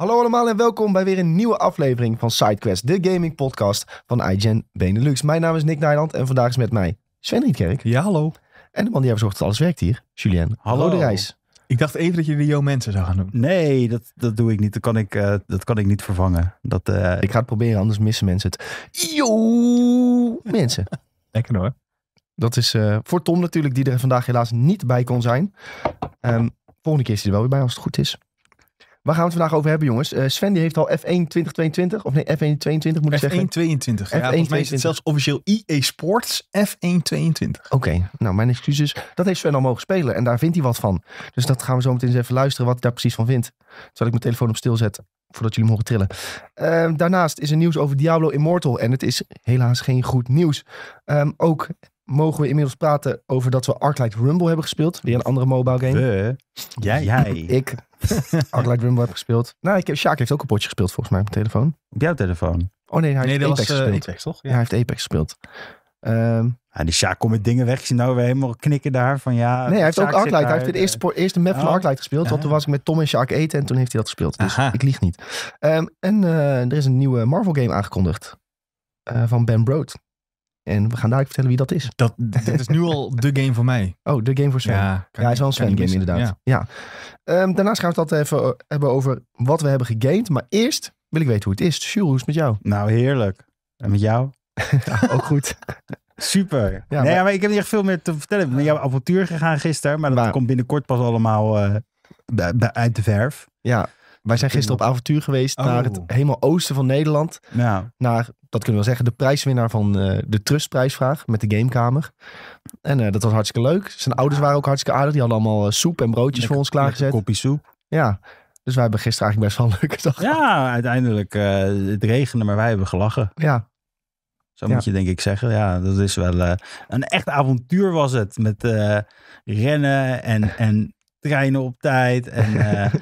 Hallo allemaal en welkom bij weer een nieuwe aflevering van SideQuest, de gaming podcast van iGen Benelux. Mijn naam is Nick Nijland en vandaag is met mij Sven Rietkerk. Ja, hallo. En de man die ervoor zorgt dat alles werkt hier, Julien. Hallo, de reis. Ik dacht even dat je de Yo Mensen zou gaan doen. Nee, dat, dat doe ik niet. Dat kan ik, eh, dat kan ik niet vervangen. Dat, eh, Ik ga het proberen, anders missen mensen het. Yo Mensen. Lekker hoor. Dat is eh, voor Tom natuurlijk, die er vandaag helaas niet bij kon zijn. Ehm, volgende keer is hij er wel weer bij als het goed is. Waar gaan we het vandaag over hebben, jongens? Eh, Sven die heeft al F1 2022, of nee, F1 22 moet ik zeggen. F1 22. Ja, volgens mij is het zelfs officieel IE Sports F1 22. Oké, nou mijn excuses. Dat heeft Sven al mogen spelen en daar vindt hij wat van. Dus dat gaan we zo meteen eens even luisteren wat hij daar precies van vindt. Zal ik mijn telefoon op stil zet voordat jullie mogen trillen. Ehm, daarnaast is er nieuws over Diablo Immortal en het is helaas geen goed nieuws. Ehm, ook mogen we inmiddels praten over dat we Arclight Rumble hebben gespeeld. Weer een andere mobile game. We? Jij? Jij. ik. Arclight Rumble heb gespeeld. Nou, ik heb, Sjaak heeft ook een potje gespeeld volgens mij op mijn telefoon. Op jouw telefoon? Oh nee, hij heeft Apex eh, gespeeld. toch? Ja. hij heeft Apex gespeeld. Um, ja, die Sjaak komt met dingen weg. Ik zie nou weer helemaal knikken daar van ja. Nee, hij heeft ook Arclight. Hij heeft de eerste, eerste map van oh. Arclight gespeeld. Want ah. toen was ik met Tom en Sjaak eten en toen heeft hij dat gespeeld. Dus ik lieg niet. Ehm, en eh, er is een nieuwe Marvel game aangekondigd. Eh, van Ben Brood. En we gaan dadelijk vertellen wie dat is. Dat, dat is nu al de game voor mij. Oh, de game voor Sven. Ja, hij is wel een Sven game inderdaad. Ja. Ehm, daarnaast gaan we het altijd even eh, hebben over wat we hebben gegamed. Maar eerst wil ik weten hoe het is. Jules, hoe is het met jou? Nou, heerlijk. En met jou? ook goed. Super. Ja, nee, maar... Ja, maar ik heb niet echt veel meer te vertellen. Ik ben jouw avontuur gegaan gisteren, maar dat komt binnenkort pas allemaal eh, uit de verf. Ja, wij zijn gisteren op avontuur geweest naar het oh. helemaal oosten van Nederland. Ja. Naar, dat kunnen we wel zeggen, de prijswinnaar van eh, de Trustprijsvraag met de Gamekamer. En eh, dat was hartstikke leuk. Zijn ouders waren ook hartstikke aardig. Die hadden allemaal eh, soep en broodjes voor ons klaargezet. Een soep. Ja. Dus wij hebben gisteren eigenlijk best wel een leuke dag. Ja, uiteindelijk. het regende, maar wij hebben gelachen. Ja, zo moet je denk ik zeggen. Ja, dat is wel een echt avontuur was het. Met rennen en, en treinen op tijd. En eh,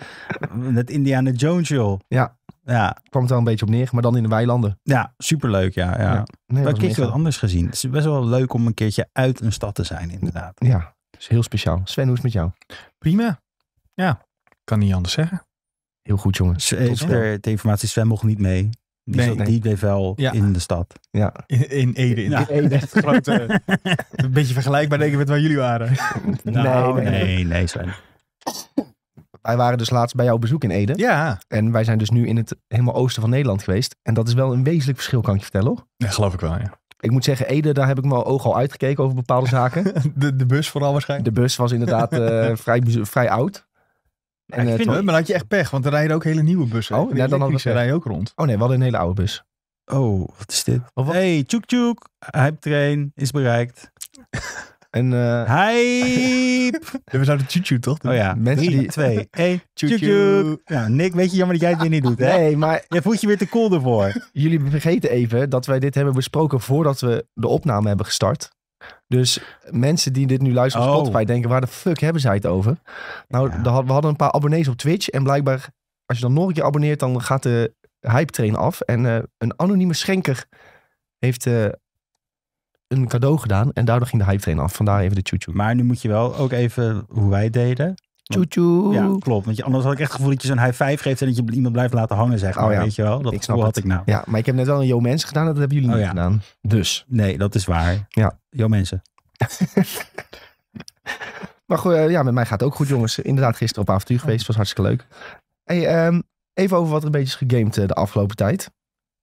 het Indiana Jones, show Ja. Ja. Kwam het wel een beetje op neer, maar dan in de weilanden. Ja, superleuk, ja. ja. ja. Nee, een keertje wat anders gezien. Het is best wel leuk om een keertje uit een stad te zijn, inderdaad. Ja, is heel speciaal. Sven, hoe is het met jou? Prima. Ja, kan niet anders zeggen. Heel goed, jongens. de informatie, Sven mocht niet mee. Die, die bleef wel in de stad. Ja. In, in Ede. In, ja. in Grote, een beetje vergelijkbaar denk ik met waar jullie waren. Nou, nee, nee, nee Sven. Wij waren dus laatst bij jouw bezoek in Ede. Ja. En wij zijn dus nu in het helemaal oosten van Nederland geweest. En dat is wel een wezenlijk verschil, kan ik je vertellen hoor. Ja, geloof ik wel, ja. Ik moet zeggen, Ede, daar heb ik mijn oog al uitgekeken over bepaalde zaken. de, de bus vooral waarschijnlijk. De bus was inderdaad eh, vrij, vrij oud. En, ik eh, vind uh, het, maar dan had je echt pech, want er rijden ook hele nieuwe bussen. Oh, ja, nou, dan hadden we rijden ook rond. Oh nee, we hadden een hele oude bus. Oh, wat is dit? Hé, oh, hey, tjoek tjoek, hype train is bereikt. En, uh... Hype! we zouden tjoe toch? Oh ja, Mensen die... twee, één, tjoe Ja, Nick, weet je jammer dat jij het weer niet doet, hè? Nee, maar... Je voelt je weer te cool ervoor. Jullie vergeten even dat wij dit hebben besproken voordat we de opname hebben gestart. Dus mensen die dit nu luisteren op oh. Spotify denken, waar de fuck hebben zij het over? Nou, we hadden een paar abonnees op Twitch en blijkbaar, als je dan nog een keer abonneert, dan gaat de hype train af. En eh, een anonieme schenker heeft... Eh, een cadeau gedaan. En daardoor ging de hype train af. Vandaar even de choo-choo. Maar nu moet je wel ook even hoe wij deden. Choo-choo. Ja, klopt. Want je, anders had ik echt het gevoel dat je zo'n high five geeft en dat je iemand blijft laten hangen, zeg oh maar. Oh ja. Weet je wel? Dat ik snap had ik nou. Ja, maar ik heb net wel een Yo Mensen gedaan, dat hebben jullie oh niet gedaan. Dus. Nee, dat is waar. Ja. Yo Mensen. maar goed, eh, ja, met mij gaat het ook goed, jongens. Inderdaad, gisteren op avontuur geweest. Was hartstikke leuk. Hey, ehm, even over wat er een beetje is gegamed eh, de afgelopen tijd.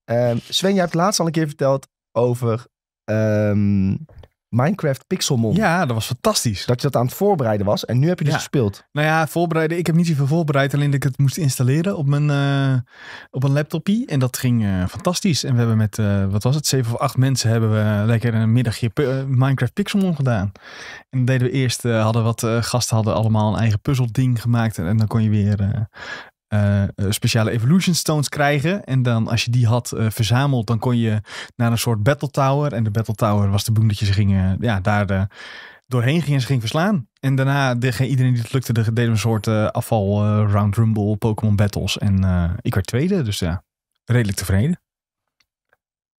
Ehm, Sven, jij hebt laatst al een keer verteld over Ehm, Minecraft Pixelmon. Ja, dat was fantastisch. Dat je dat aan het voorbereiden was. En nu heb je dus gespeeld. Nou ja, voorbereiden. Ik heb niet zoveel voorbereid. Alleen dat ik het moest installeren op mijn, uh, op een laptopie. En dat ging eh, fantastisch. En we hebben met, eh, wat was het, zeven of acht mensen hebben we lekker een middagje Minecraft Pixelmon gedaan. En deden we eerst, hadden wat gasten hadden allemaal een eigen puzzelding gemaakt. En, en, dan kon je weer eh, eh, speciale Evolution Stones krijgen. En dan als je die had eh, verzameld, dan kon je naar een soort Battle Tower. En de Battle Tower was de boem ze gingen, ja, daar de, doorheen gingen en ze ging verslaan. En daarna, de, iedereen die het lukte, de, deed een soort afval Round Rumble, Pokémon Battles. En ik werd tweede, dus ja, redelijk tevreden.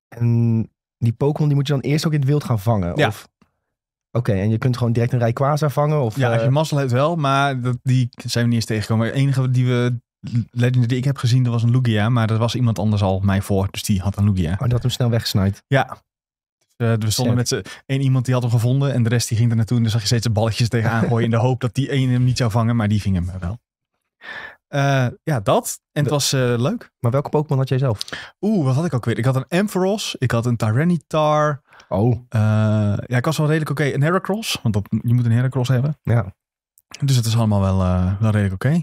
En die Pokémon die moet je dan eerst ook in het wild gaan vangen? Ja. Of... Oké, en je kunt gewoon direct een Rayquaza vangen? Of, ja, als je mazzel hebt wel, maar dat, die zijn we niet eens tegengekomen. Het enige die we legend die ik heb gezien, er was een Lugia. Maar dat was iemand anders al mij voor. Dus die had een Lugia. Maar die dat hem snel weggesnijd. Ja. Eh, we stonden met z'n één iemand die had hem gevonden. En de rest die ging er naartoe. En zag je steeds de balletjes tegenaan gooien. in de hoop dat die ene hem niet zou vangen. Maar die ving hem wel. Eh, ja, dat. En het was eh, leuk. Maar welke Pokémon had jij zelf? Oeh, wat had ik ook weer? Ik had een Ampharos. Ik had een Tyranitar. Oh. ja, ik was wel redelijk oké. Een Heracross. Want dat, je moet een Heracross hebben. Ja. Dus het is allemaal wel, wel redelijk oké.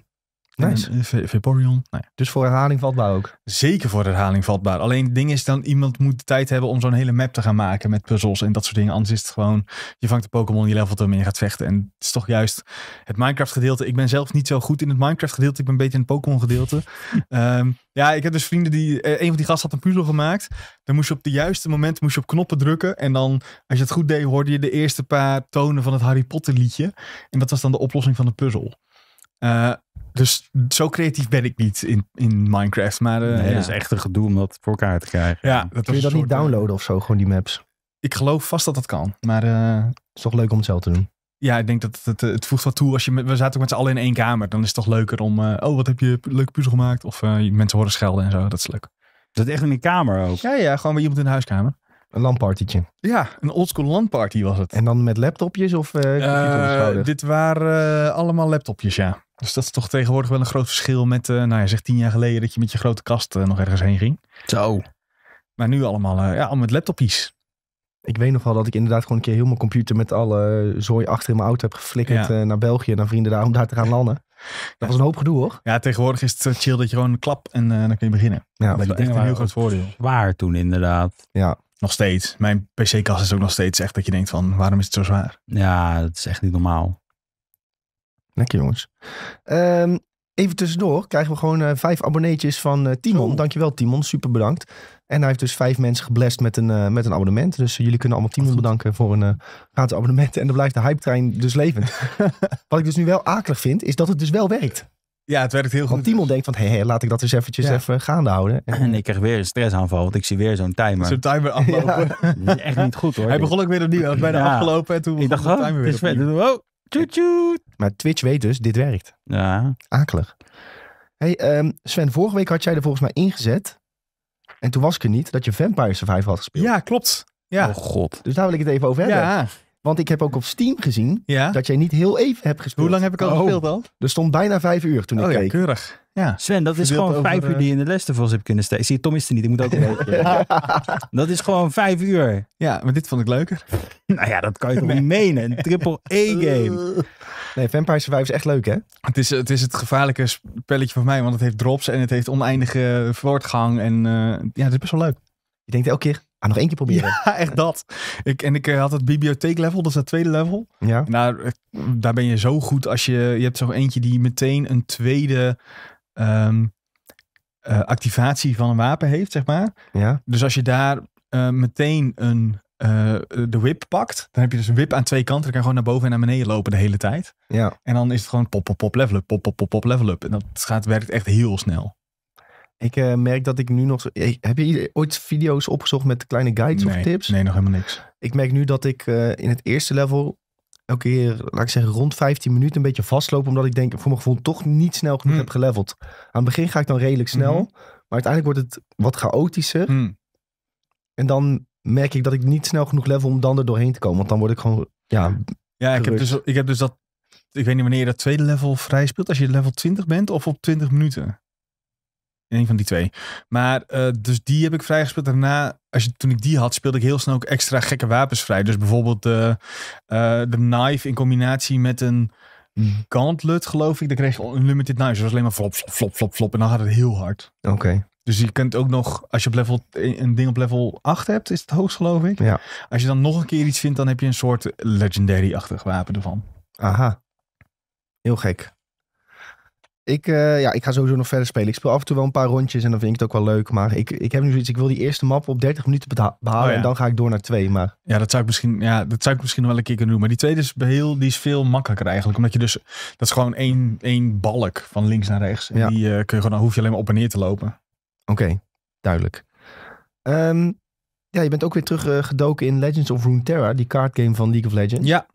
Nice. Nou dus voor herhaling vatbaar ook? Zeker voor herhaling vatbaar. Alleen het ding is dan, iemand moet de tijd hebben om zo'n hele map te gaan maken met puzzels en dat soort dingen. Anders is het gewoon, je vangt de Pokémon, je levelt hem en je gaat vechten. En het is toch juist het Minecraft gedeelte. Ik ben zelf niet zo goed in het Minecraft gedeelte. Ik ben beter in het Pokémon gedeelte. Ehm, ja, ik heb dus vrienden die, eh, een van die gasten had een puzzel gemaakt. Dan moest je op de juiste moment moest je op knoppen drukken. En dan, als je het goed deed, hoorde je de eerste paar tonen van het Harry Potter liedje. En dat was dan de oplossing van de puzzel. Uh, dus zo creatief ben ik niet in, in Minecraft. Maar uh, nee, dat is echt een gedoe om dat voor elkaar te krijgen. Ja, dat Kun je dat niet eh, downloaden of zo, gewoon die maps? Ik geloof vast dat dat kan. Maar het eh, is toch leuk om het zelf te doen? Ja, ik denk dat het, het, voegt wat toe. Als je we zaten ook met z'n allen in één kamer. Dan is het toch leuker om... oh, wat heb je leuke puzzel gemaakt? Of mensen horen schelden en zo. Dat is leuk. Dat echt in een kamer ook? Ja, ja. Gewoon bij iemand in de huiskamer. Een landpartietje. Ja, een oldschool landparty was het. En dan met laptopjes of dit waren allemaal laptopjes, ja. Dus dat is toch tegenwoordig wel een groot verschil met, eh, nou ja, zeg tien jaar geleden dat je met je grote kast eh, nog ergens heen ging. Zo. Maar nu allemaal, eh, ja, allemaal met laptopjes. Ik weet nog wel dat ik inderdaad gewoon een keer heel mijn computer met alle zooi achter in mijn auto heb geflikkerd naar België, naar vrienden daar om daar te gaan landen. Dat was een hoop gedoe hoor. Ja, tegenwoordig is het chill dat je gewoon klap en dan kun je beginnen. Ja, dat is echt een heel groot voordeel. Zwaar toen inderdaad. Ja. Nog steeds. Mijn pc-kast is ook nog steeds echt dat je denkt van waarom is het zo zwaar? Ja, dat is echt niet normaal. Lekker jongens. Ehm, even tussendoor krijgen we gewoon eh, vijf abonneetjes van eh, Timon. Dankjewel Timon, super bedankt. En hij heeft dus vijf mensen geblest met een, eh, met een abonnement. Dus jullie kunnen allemaal Timon bedanken voor een gratis abonnement. En dan blijft de hype trein dus levend. Wat ik dus nu wel akelig vind, is dat het dus wel werkt. Ja, het werkt heel goed. Want Timon denkt van, hé, hey, laat ik dat eens eventjes even gaande houden. En... ik krijg weer een stressaanval, want ik zie weer zo'n timer. Zo'n timer aflopen. echt niet goed hoor. Hij begon ook weer opnieuw, bijna afgelopen en toen ik dacht, de oh, timer weer is, oh, Tjoet, Maar Twitch weet dus, dit werkt. Ja. Akelig. Hey, ehm, Sven, vorige week had jij er volgens mij ingezet. En toen was ik er niet, dat je Vampire Survive had gespeeld. Ja, klopt. Ja. Oh god. Dus daar wil ik het even over hebben. Ja. Want ik heb ook op Steam gezien dat jij niet heel even hebt gespeeld. Hoe lang heb ik al oh. gespeeld dan? Er stond bijna vijf uur toen ik oh keek. Ja, keurig. Ja. Sven, dat is gewoon vijf uur eh, die je in de les ervoor hebt kunnen steken. Zie je, Tom is er niet. Ik moet ook dat is gewoon vijf uur. Ja, maar dit vond ik leuker. nou ja, dat kan je toch niet menen. Een triple E-game. Nee, Vampire Survivors is echt leuk, hè? Het is, het is het gevaarlijke spelletje van mij, want het heeft drops en het heeft oneindige voortgang. En uh, ja, het is best wel leuk. Je denkt elke keer, Ah, nog één keer proberen. Ja, echt dat. Ik, en ik eh, had het bibliotheek level, dat is het tweede level. Ja. Nou, daar ben je zo goed als je... Je hebt zo'n eentje die meteen een tweede Ehm, eh, activatie van een wapen heeft, zeg maar. Ja. Dus als je daar eh, meteen een, eh, de whip pakt, dan heb je dus een whip aan twee kanten. Dan kan je gewoon naar boven en naar beneden lopen de hele tijd. Ja. En dan is het gewoon pop, pop, pop, level up, pop, pop, pop, pop, level up. En dat gaat, werkt echt heel snel. Ik merk dat ik nu nog. heb je ooit video's opgezocht met kleine guides of tips? Nee, nog helemaal niks. Ik merk nu dat ik in het eerste level elke keer, laat ik zeggen, rond 15 minuten een beetje vastlopen. Omdat ik denk, voor mijn gevoel toch niet snel genoeg hmm. heb geleveld. Aan het begin ga ik dan redelijk mhm. snel. Maar uiteindelijk wordt het wat chaotischer. Hmm. En dan merk ik dat ik niet snel genoeg level om dan er doorheen te komen. Want dan word ik gewoon, ja... Ja, ik heb, dus, ik heb dus dat... Ik weet niet wanneer je dat tweede level vrij speelt. Als je level 20 bent of op 20 minuten. Een van die twee. Maar eh, dus die heb ik vrijgespeeld. Daarna, als je, toen ik die had, speelde ik heel snel ook extra gekke wapens vrij. Dus bijvoorbeeld de, eh, de knife in combinatie met een gauntlet, geloof ik. Dan kreeg je unlimited knives. Dat was alleen maar flop, flop, flop, flop, flop. En dan had het heel hard. Oké. Dus je kunt ook nog, als je op level, eh, een ding op level 8 hebt, is het hoogst geloof ik. Ja. Als je dan nog een keer iets vindt, dan heb je een soort legendary-achtig wapen ervan. Aha. Heel gek. Ik, eh, ja, ik ga sowieso nog verder spelen. Ik speel af en toe wel een paar rondjes en dan vind ik het ook wel leuk. Maar ik, ik heb nu zoiets, ik wil die eerste map op 30 minuten behalen oh en dan ga ik door naar twee. Maar... Ja, dat zou ik misschien, ja, dat zou ik misschien wel een keer kunnen doen. Maar die tweede is, heel, die is veel makkelijker eigenlijk. Omdat je dus, dat is gewoon één, één balk van links naar rechts. En die eh, kun je gewoon, hoef je alleen maar op en neer te lopen. Oké, duidelijk. Ehm, ja, je bent ook weer teruggedoken gedoken in Legends of Runeterra, die kaartgame van League of Legends. Ja.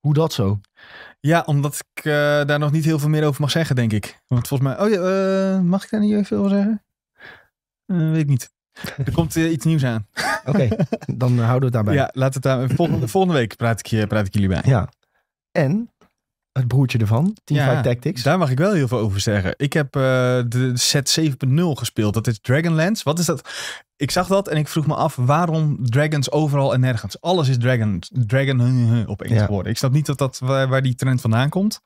Hoe dat zo? Ja, omdat ik eh, daar nog niet heel veel meer over mag zeggen, denk ik. Want volgens mij. Oh ja, eh, mag ik daar niet veel over zeggen? Eh, weet ik niet. Er komt iets nieuws aan. Oké, dan houden we het daarbij. Ja, laat het daar. Volgende, volgende week praat ik, je, praat ik jullie bij. Ja. En het broertje ervan, Teamfight Tactics. Daar mag ik wel heel veel over zeggen. Ik heb eh, de set 7.0 gespeeld. Dat is Dragonlance. Wat is dat? Ik zag dat en ik vroeg me af waarom dragons overal en nergens. Alles is dragon, dragon op Engels ja. Ik snap niet dat dat waar, die trend vandaan komt.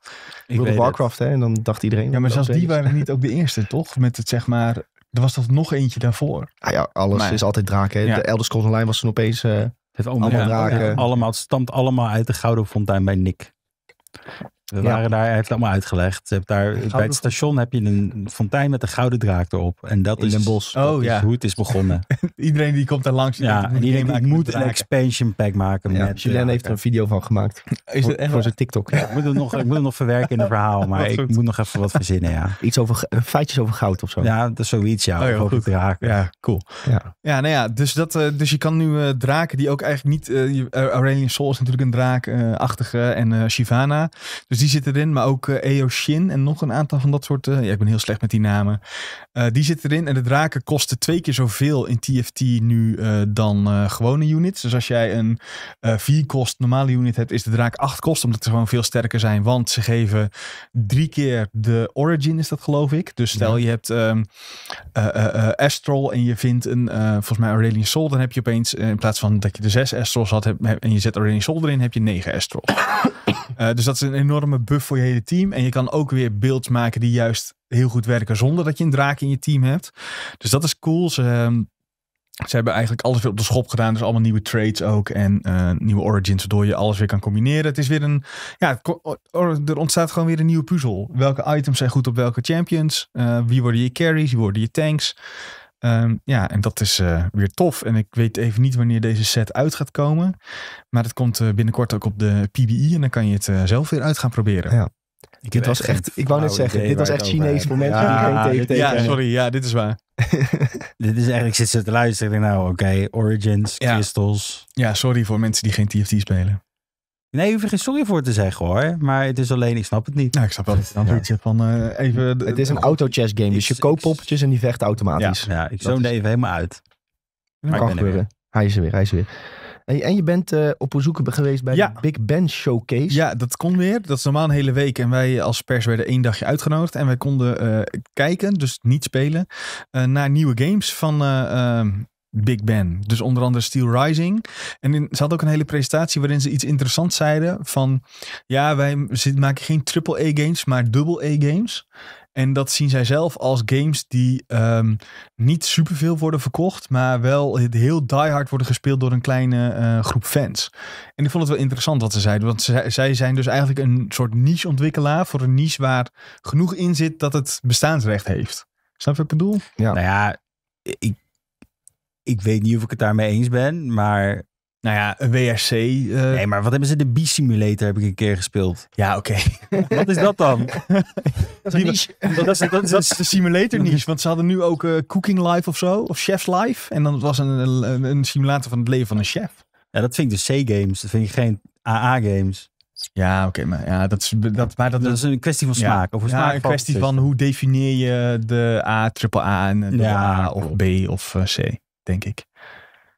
Ik wilde Warcraft hè, en dan dacht iedereen. Ja, maar zelfs die waren niet ook de eerste, toch? Met het zeg maar, er was toch nog eentje daarvoor. Ah ja, alles is altijd draken. De Elder Scrolls Online was toen opeens eh, het allemaal, allemaal allemaal, het stamt allemaal uit de Gouden Fontein bij Nick. We waren daar, hij heeft het allemaal uitgelegd. Ze daar, bij het station heb je een fontein met een gouden draak erop. En dat in is, een bos. Oh, ja. hoe het is begonnen. iedereen die komt daar langs. Ja, moet iedereen moet, moet een expansion pack maken. Ja, heeft er een video van gemaakt. Is voor, het echt voor zijn TikTok. ik, moet nog, ik nog verwerken in het verhaal. Maar ik moet nog even wat verzinnen, ja. Iets over, eh, feitjes over goud of zo. Ja, dat is zoiets, ja. Oh, joh, Draak. Ja, cool. Ja, ja nou ja, dus, dat, eh, dus je kan nu eh, draken die ook eigenlijk niet... Uh, Aurelian Sol is natuurlijk een draakachtige en uh, Shivana. Dus die zit erin, maar ook Eoshin eh, en nog een aantal van dat soort. Eh, ja, ik ben heel slecht met die namen. Eh, die zit erin en de draken kosten twee keer zoveel in TFT nu dan gewone units. Dus als jij een vier kost normale unit hebt, is de draak acht kost, omdat ze gewoon veel sterker zijn. Want ze geven drie keer de origin, is dat geloof ik. Dus stel je hebt um, Astral en je vindt een, volgens mij Aurelian Sol, dan heb je opeens, in plaats van dat je de zes Astrals had heb, en je zet Aurelian Sol erin, heb je negen Astrals. dus dat is een enorm enorme buff voor je hele team. En je kan ook weer beelds maken die juist heel goed werken zonder dat je een draak in je team hebt. Dus dat is cool. Ze, ehm, ze hebben eigenlijk alles weer op de schop gedaan. Dus allemaal nieuwe trades ook en eh, nieuwe origins, waardoor je alles weer kan combineren. Het is weer een, ja, er ontstaat gewoon weer een nieuwe puzzel. Welke items zijn goed op welke champions? Eh, wie worden je carries? Wie worden je tanks? Ehm, ja, en dat is eh, weer tof. En ik weet even niet wanneer deze set uit gaat komen. Maar het komt eh, binnenkort ook op de PBI. E en dan kan je het eh, zelf weer uit gaan proberen. Ja. Ik dit was echt, ik wou net zeggen, dit was echt Chinees voor mensen ja, Ja, sorry, ja, dit is waar. dit is eigenlijk, zit ze te luisteren. Nou, oké, Origins, ja. Crystals. Ja, sorry voor mensen die geen TFT spelen. Nee, je geen sorry voor te zeggen hoor. Maar het is alleen, ik snap het niet. Nou, ik snap wel Dan van eh, even... Het is een auto-chess game, dus je koopt poppetjes en die vechten automatisch. Ja, ja ik zoom even helemaal uit. Maar kan gebeuren. Hij is er weer, hij is er weer. En je bent uh, op bezoek geweest bij de Big Ben Showcase. Ja, dat kon weer. Dat is normaal een hele week. En wij als pers werden één dagje uitgenodigd. En wij konden eh, kijken, dus niet spelen, uh, naar nieuwe games van ehm, Big Ben. Dus onder andere Steel Rising. En in, ze had ook een hele presentatie waarin ze iets interessants zeiden van... Ja, wij maken geen triple A-games, maar double A-games. En dat zien zij zelf als games die ehm, niet superveel worden verkocht, maar wel heel diehard worden gespeeld door een kleine eh, groep fans. En ik vond het wel interessant wat ze zeiden, want zij, zij zijn dus eigenlijk een soort niche-ontwikkelaar voor een niche waar genoeg in zit dat het bestaansrecht heeft. Snap je wat ik bedoel? Ja. Nou ja, ik, ik weet niet of ik het daarmee eens ben, maar... Nou ja, een WRC. Eh, nee, maar wat hebben ze? De B-simulator heb ik een keer gespeeld. Ja, oké. wat is dat dan? dat is, Dat, is, de simulator niche. Want ze hadden nu ook eh, Cooking Live of zo. Of Chef's Live. En dan was een, een, simulator van het leven van een chef. Ja, dat vind ik dus C-games. Dat vind ik geen AA-games. Ja, oké, maar ja, dat is, dat, maar dat, is een kwestie van smaak. of een, ja, een kwestie van hoe definieer je de A, AAA en de A of B of eh, C denk ik.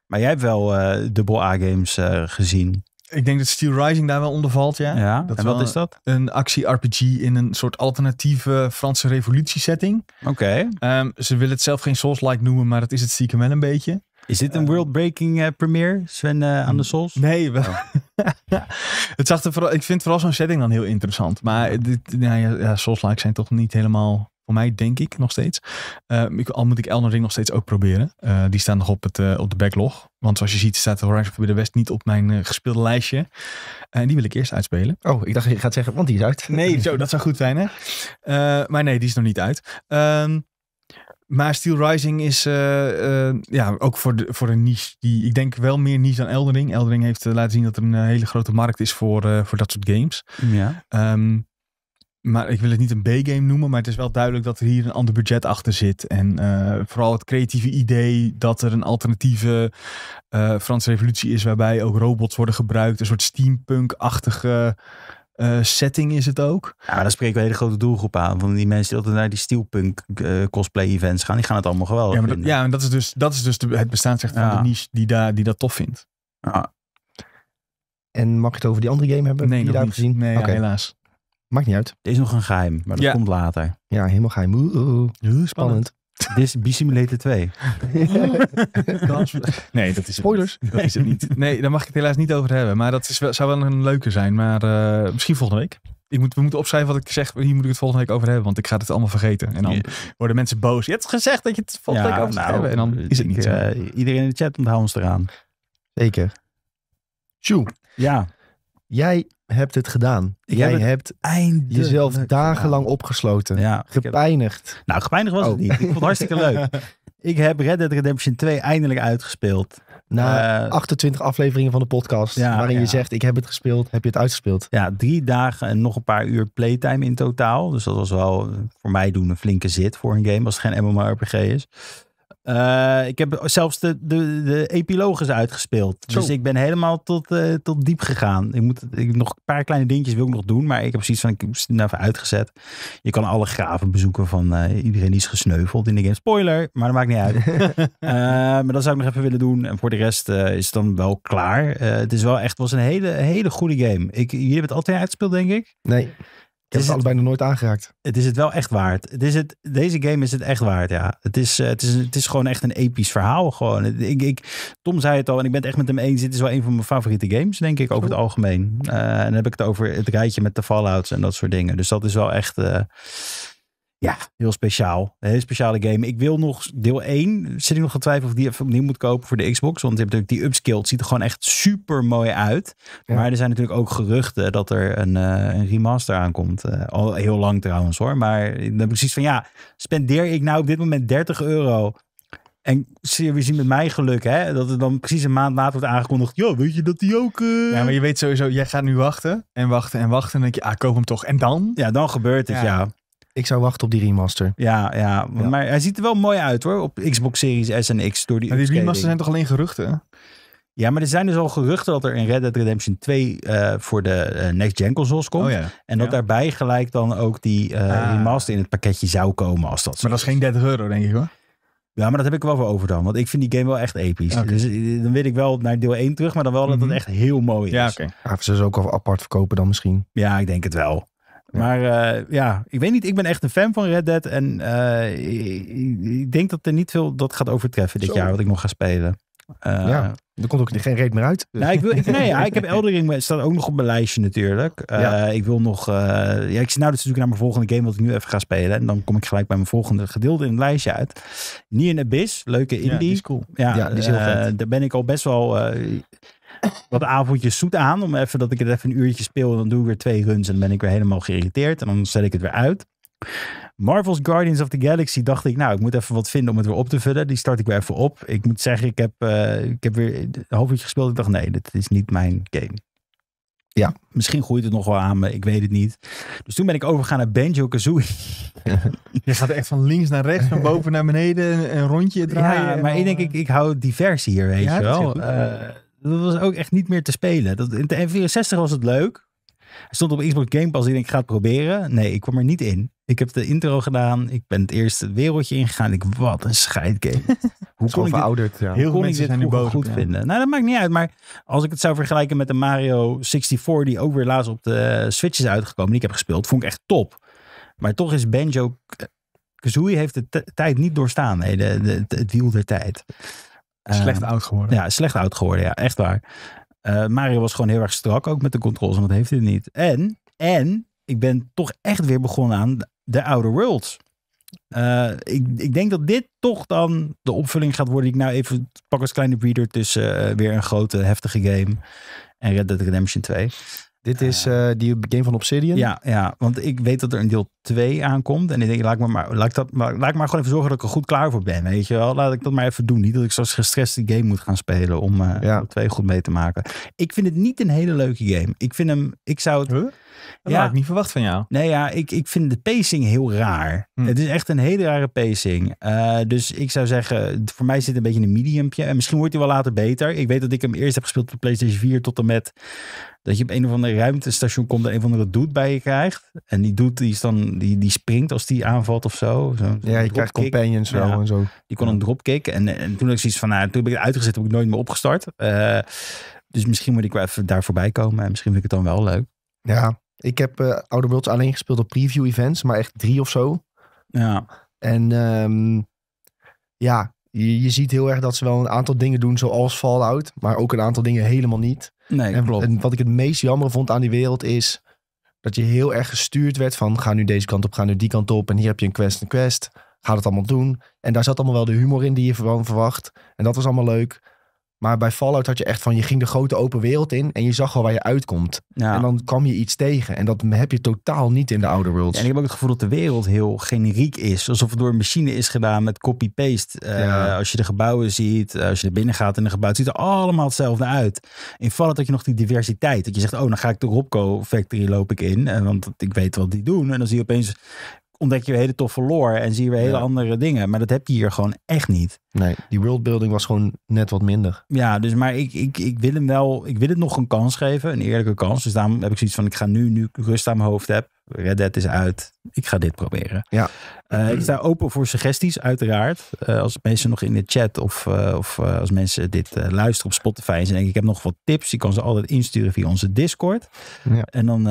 Maar jij hebt wel uh, dubbel A-games eh, gezien. Ik denk dat Steel Rising daar wel onder valt, ja. ja dat en wat is dat? Een actie-RPG in een soort alternatieve Franse revolutie-setting. Oké. Ehm, ze willen het zelf geen Souls-like noemen, maar het is het stiekem wel een beetje. Is dit een ehm, world-breaking eh, premiere, Sven aan de mm, Souls? Nee, wel. Oh. het zag er vooral, ik vind vooral zo'n setting dan heel interessant. Maar dit, ja, ja, Souls-like zijn toch niet helemaal voor mij, denk ik, nog steeds. Ehm, ik, al moet ik Elden Ring nog steeds ook proberen. Eh, die staan nog op, het, eh, op de backlog. Want zoals je ziet staat Horizon de West niet op mijn eh, gespeelde lijstje. En die wil ik eerst uitspelen. Oh, ik dacht je gaat zeggen, want die is uit. Nee, zo, dat zou goed zijn hè. maar nee, die is nog niet uit. Um, maar Steel Rising is ja, ook voor, de, voor een niche die ik denk wel meer niche dan Eldering. Eldering heeft laten zien dat er een hele grote markt is voor, voor dat soort games. Ja. Ehm, maar ik wil het niet een B-game noemen, maar het is wel duidelijk dat er hier een ander budget achter zit. En eh, vooral het creatieve idee dat er een alternatieve eh, Franse revolutie is, waarbij ook robots worden gebruikt. Een soort steampunk-achtige eh, setting is het ook. Ja, maar dat spreekt wel een hele grote doelgroep aan. Van die mensen die altijd naar die steampunk cosplay events gaan, die gaan het allemaal geweldig ja, ja, en dat is dus, dat is dus de, het bestaansrecht zegt van de niche die, daar, die dat tof vindt. Ja. En mag ik het over die andere game hebben nee, die je daar gezien? Nee, helaas. Maakt niet uit. Er is nog een geheim, maar dat komt later. Ja, helemaal geheim. Oeh, Spannend. Dit is B-Simulator 2. nee, dat is Spoilers. dat is het niet. Nee, daar mag ik het helaas niet over hebben. Maar dat zou wel een leuke zijn. Maar eh, misschien volgende week. Ik moet, we moeten opschrijven wat ik zeg. Hier moet ik het volgende week over hebben. Want ik ga het allemaal vergeten. En dan worden mensen boos. Je hebt gezegd dat je het volgende week over nou, hebben. En dan is het niet eh, eh, iedereen in de chat onthoudt ons eraan. Zeker. Tjoe. Ja. Jij hebt het gedaan. Jij heb eind hebt jezelf dagenlang opgesloten. Ja, gepeinigd. Nou, gepeinigd was het oh. niet. Ik vond het hartstikke leuk. Ik heb Red Dead Redemption 2 eindelijk uitgespeeld. Na 28 eh, afleveringen van de podcast, ja, waarin je zegt: Ik heb het gespeeld, heb je het uitgespeeld? Ja, drie dagen en nog een paar uur playtime in totaal. Dus dat was wel voor mij doen een flinke zit voor een game als het geen MMORPG is. Eh, ik heb zelfs de, de, de epilogus uitgespeeld. Dus ik ben helemaal tot, eh, tot diep gegaan. Ik moet ik, nog een paar kleine dingetjes wil ik nog doen. Maar ik heb zoiets van, ik heb het even uitgezet. Je kan alle graven bezoeken van eh, iedereen die is gesneuveld in de game. Spoiler, maar dat maakt niet uit. maar dat zou ik nog even willen doen. En voor de rest is het dan wel klaar. het is wel echt was een hele, hele goede game. Ik, jullie hebben het altijd uitgespeeld, denk ik? Nee heb het, het allebei nog nooit aangeraakt. Het is het wel echt waard. Het is het, deze game is het echt waard, ja. Het is, eh, het is, het is gewoon echt een episch verhaal. Gewoon. Ik, ik, Tom zei het al en ik ben echt met hem eens. Dit is wel een van mijn favoriete games, denk ik, over het algemeen. Eh, en dan heb ik het over het rijtje met de Fallouts en dat soort dingen. Dus dat is wel echt... Eh, ja, heel speciaal. Een hele speciale game. Ik wil nog deel 1. Zit ik nog getwijfeld of die even opnieuw moet kopen voor de Xbox. Want je hebt natuurlijk die upskilled. Ziet er gewoon echt super mooi uit. Maar er zijn natuurlijk ook geruchten dat er een, eh, een remaster aankomt. Eh, al heel lang trouwens hoor. Maar dan precies van ja, spendeer ik nou op dit moment 30 euro en we zien met mijn geluk, hè, dat het dan precies een maand later wordt aangekondigd. Ja, weet je dat die ook. Eh, ja, maar je weet sowieso, jij gaat nu wachten en wachten en wachten. En denk je, ah, koop hem toch. En dan? Ja, dan gebeurt het, ja. Ik zou wachten op die remaster. Ja, ja, maar hij ziet er wel mooi uit hoor. Op Xbox Series S en X. Door die, maar die remaster zijn toch alleen geruchten? Ja, maar er zijn dus al geruchten dat er in Red Dead Redemption 2 eh, voor de eh, next-gen consoles komt. Oh, ja. En dat daarbij gelijk dan ook die uh, remaster in het pakketje zou komen als dat Maar dat is geen 30 euro, denk ik hoor. Ja, maar dat heb ik wel voor over dan. Want ik vind die game wel echt episch. Dus dan wil ik wel naar deel 1 terug, maar dan wel mm dat het mhm. echt heel mooi is. Ja, oké. Ah, ze ze ook al apart verkopen dan misschien? Ja, ik denk het wel. Maar eh, ja, ik weet niet. Ik ben echt een fan van Red Dead. En eh, ik, denk dat er niet veel dat gaat overtreffen dit jaar wat ik nog ga spelen. Eh, ja, er komt ook geen reet meer uit. Nou, ik wil, nee, ja, ik heb Eldering staat ook nog op mijn lijstje natuurlijk. ja. Ik wil nog, ja, ik zit nou dus natuurlijk naar mijn volgende game wat ik nu even ga spelen. En dan kom ik gelijk bij mijn volgende gedeelte in het lijstje uit. in Abyss, leuke indie. Ja, die is cool. Ja, ja die is heel vet. daar ben ik al best wel, wat avondjes zoet aan. Om even dat ik het even een uurtje speel. En dan doe ik weer twee runs. En dan ben ik weer helemaal geïrriteerd. En dan zet ik het weer uit. Marvel's Guardians of the Galaxy dacht ik, nou, ik moet even wat vinden om het weer op te vullen. Die start ik weer even op. Ik moet zeggen, ik heb, eh, ik heb weer een half uurtje gespeeld. Ik dacht, nee, dit is niet mijn game. Ja. Misschien groeit het nog wel aan me, ik weet het niet. Dus toen ben ik overgegaan naar Banjo-Kazooie. Je gaat echt van links naar rechts, van boven naar beneden, een rondje draaien. Ja, maar ik denk, ik, ik hou diversie hier, weet ja, je wel dat was ook echt niet meer te spelen. Dat, in de N64 was het leuk. Hij stond op Xbox Game Pass denk, ik ga het proberen. Nee, ik kwam er niet in. Ik heb de intro gedaan. Ik ben het eerste wereldje ingegaan. Ik, wat een scheidgame. Hoe kon ik ja. Heel kon ik dit nu boos goed vinden? Nou, dat maakt niet uit. Maar als ik het zou vergelijken met de Mario 64, die ook weer laatst op de Switch is uitgekomen, die ik heb gespeeld, vond ik echt top. Maar toch is Banjo Kazooie heeft de tijd niet doorstaan. Nee, de, het wiel der tijd. Slecht ehm, oud geworden. Ja, slecht oud geworden. Ja, echt waar. Eh, Mario was gewoon heel erg strak ook met de controls. Want dat heeft hij niet. En, en ik ben toch echt weer begonnen aan The Outer Worlds. Eh, ik, ik, denk dat dit toch dan de opvulling gaat worden. Die ik nou even pak als kleine breeder tussen eh, weer een grote heftige game en Red Dead Redemption 2. Dit is ehm, eh, die game van Obsidian? Ja, ja, want ik weet dat er een deel 2 aankomt. En ik denk, laat ik, maar, laat, ik dat, laat ik maar gewoon even zorgen dat ik er goed klaar voor ben. Weet je wel? Laat ik dat maar even doen. Niet dat ik zoals gestrest die game moet gaan spelen om uh, deel 2 goed mee te maken. Ik vind het niet een hele leuke game. Ik vind hem, ik zou het... Dat ja. had ik niet verwacht van jou. Nee, ja, ik, ik vind de pacing heel raar. Hm. Het is echt een hele rare pacing. Eh, dus ik zou zeggen, voor mij zit een beetje een mediumpje. En misschien wordt hij wel later beter. Ik weet dat ik hem eerst heb gespeeld op de PlayStation 4 tot en met dat je op een of andere ruimtestation komt en een van andere doet bij je krijgt. En die doet, die, is dan, die, die springt als die aanvalt of zo. ja, je krijgt companions wel en zo. Die kon een dropkick. En, en toen heb ik zoiets van, nou, toen heb ik het uitgezet, heb ik nooit meer opgestart. Eh, dus misschien moet ik wel even daar voorbij komen. En misschien vind ik het dan wel leuk. Ja, ik heb uh, eh, Outer Worlds alleen gespeeld op preview events, maar echt drie of zo. Ja. En ehm, ja, je, je, ziet heel erg dat ze wel een aantal dingen doen zoals Fallout, maar ook een aantal dingen helemaal niet. Nee, en, wat ik het meest jammer vond aan die wereld is dat je heel erg gestuurd werd van ga nu deze kant op, ga nu die kant op en hier heb je een quest, een quest. Ga het allemaal doen. En daar zat allemaal wel de humor in die je gewoon verwacht. En dat was allemaal leuk. Maar bij Fallout had je echt van, je ging de grote open wereld in en je zag al waar je uitkomt. En dan kwam je iets tegen. En dat heb je totaal niet in de oude worlds. en ik heb ook het gevoel dat de wereld heel generiek is. Alsof het door een machine is gedaan met copy-paste. Eh, als je de gebouwen ziet, eh, als je er binnen gaat in een gebouw, het ziet er allemaal hetzelfde uit. In Fallout had je nog die diversiteit. Dat je zegt, oh, dan ga ik de Robco Factory loop ik in. Eh, want ik weet wat die doen. En dan zie je opeens ontdek je hele toffe lore en zie je weer hele andere dingen. Maar dat heb je hier gewoon echt niet. Nee, die worldbuilding was gewoon net wat minder. Ja, dus maar ik, ik, ik wil hem wel, ik wil het nog een kans geven, een eerlijke kans. Dus daarom heb ik zoiets van, ik ga nu, nu rust aan mijn hoofd heb. Red Dead is uit, ik ga dit proberen. Ja. Eh, ik sta open voor suggesties, uiteraard. Eh, als mensen nog in de chat of, eh, of als mensen dit luisteren op Spotify en ze denken, ik heb nog wat tips, die kan ze altijd insturen via onze Discord. Ja. En dan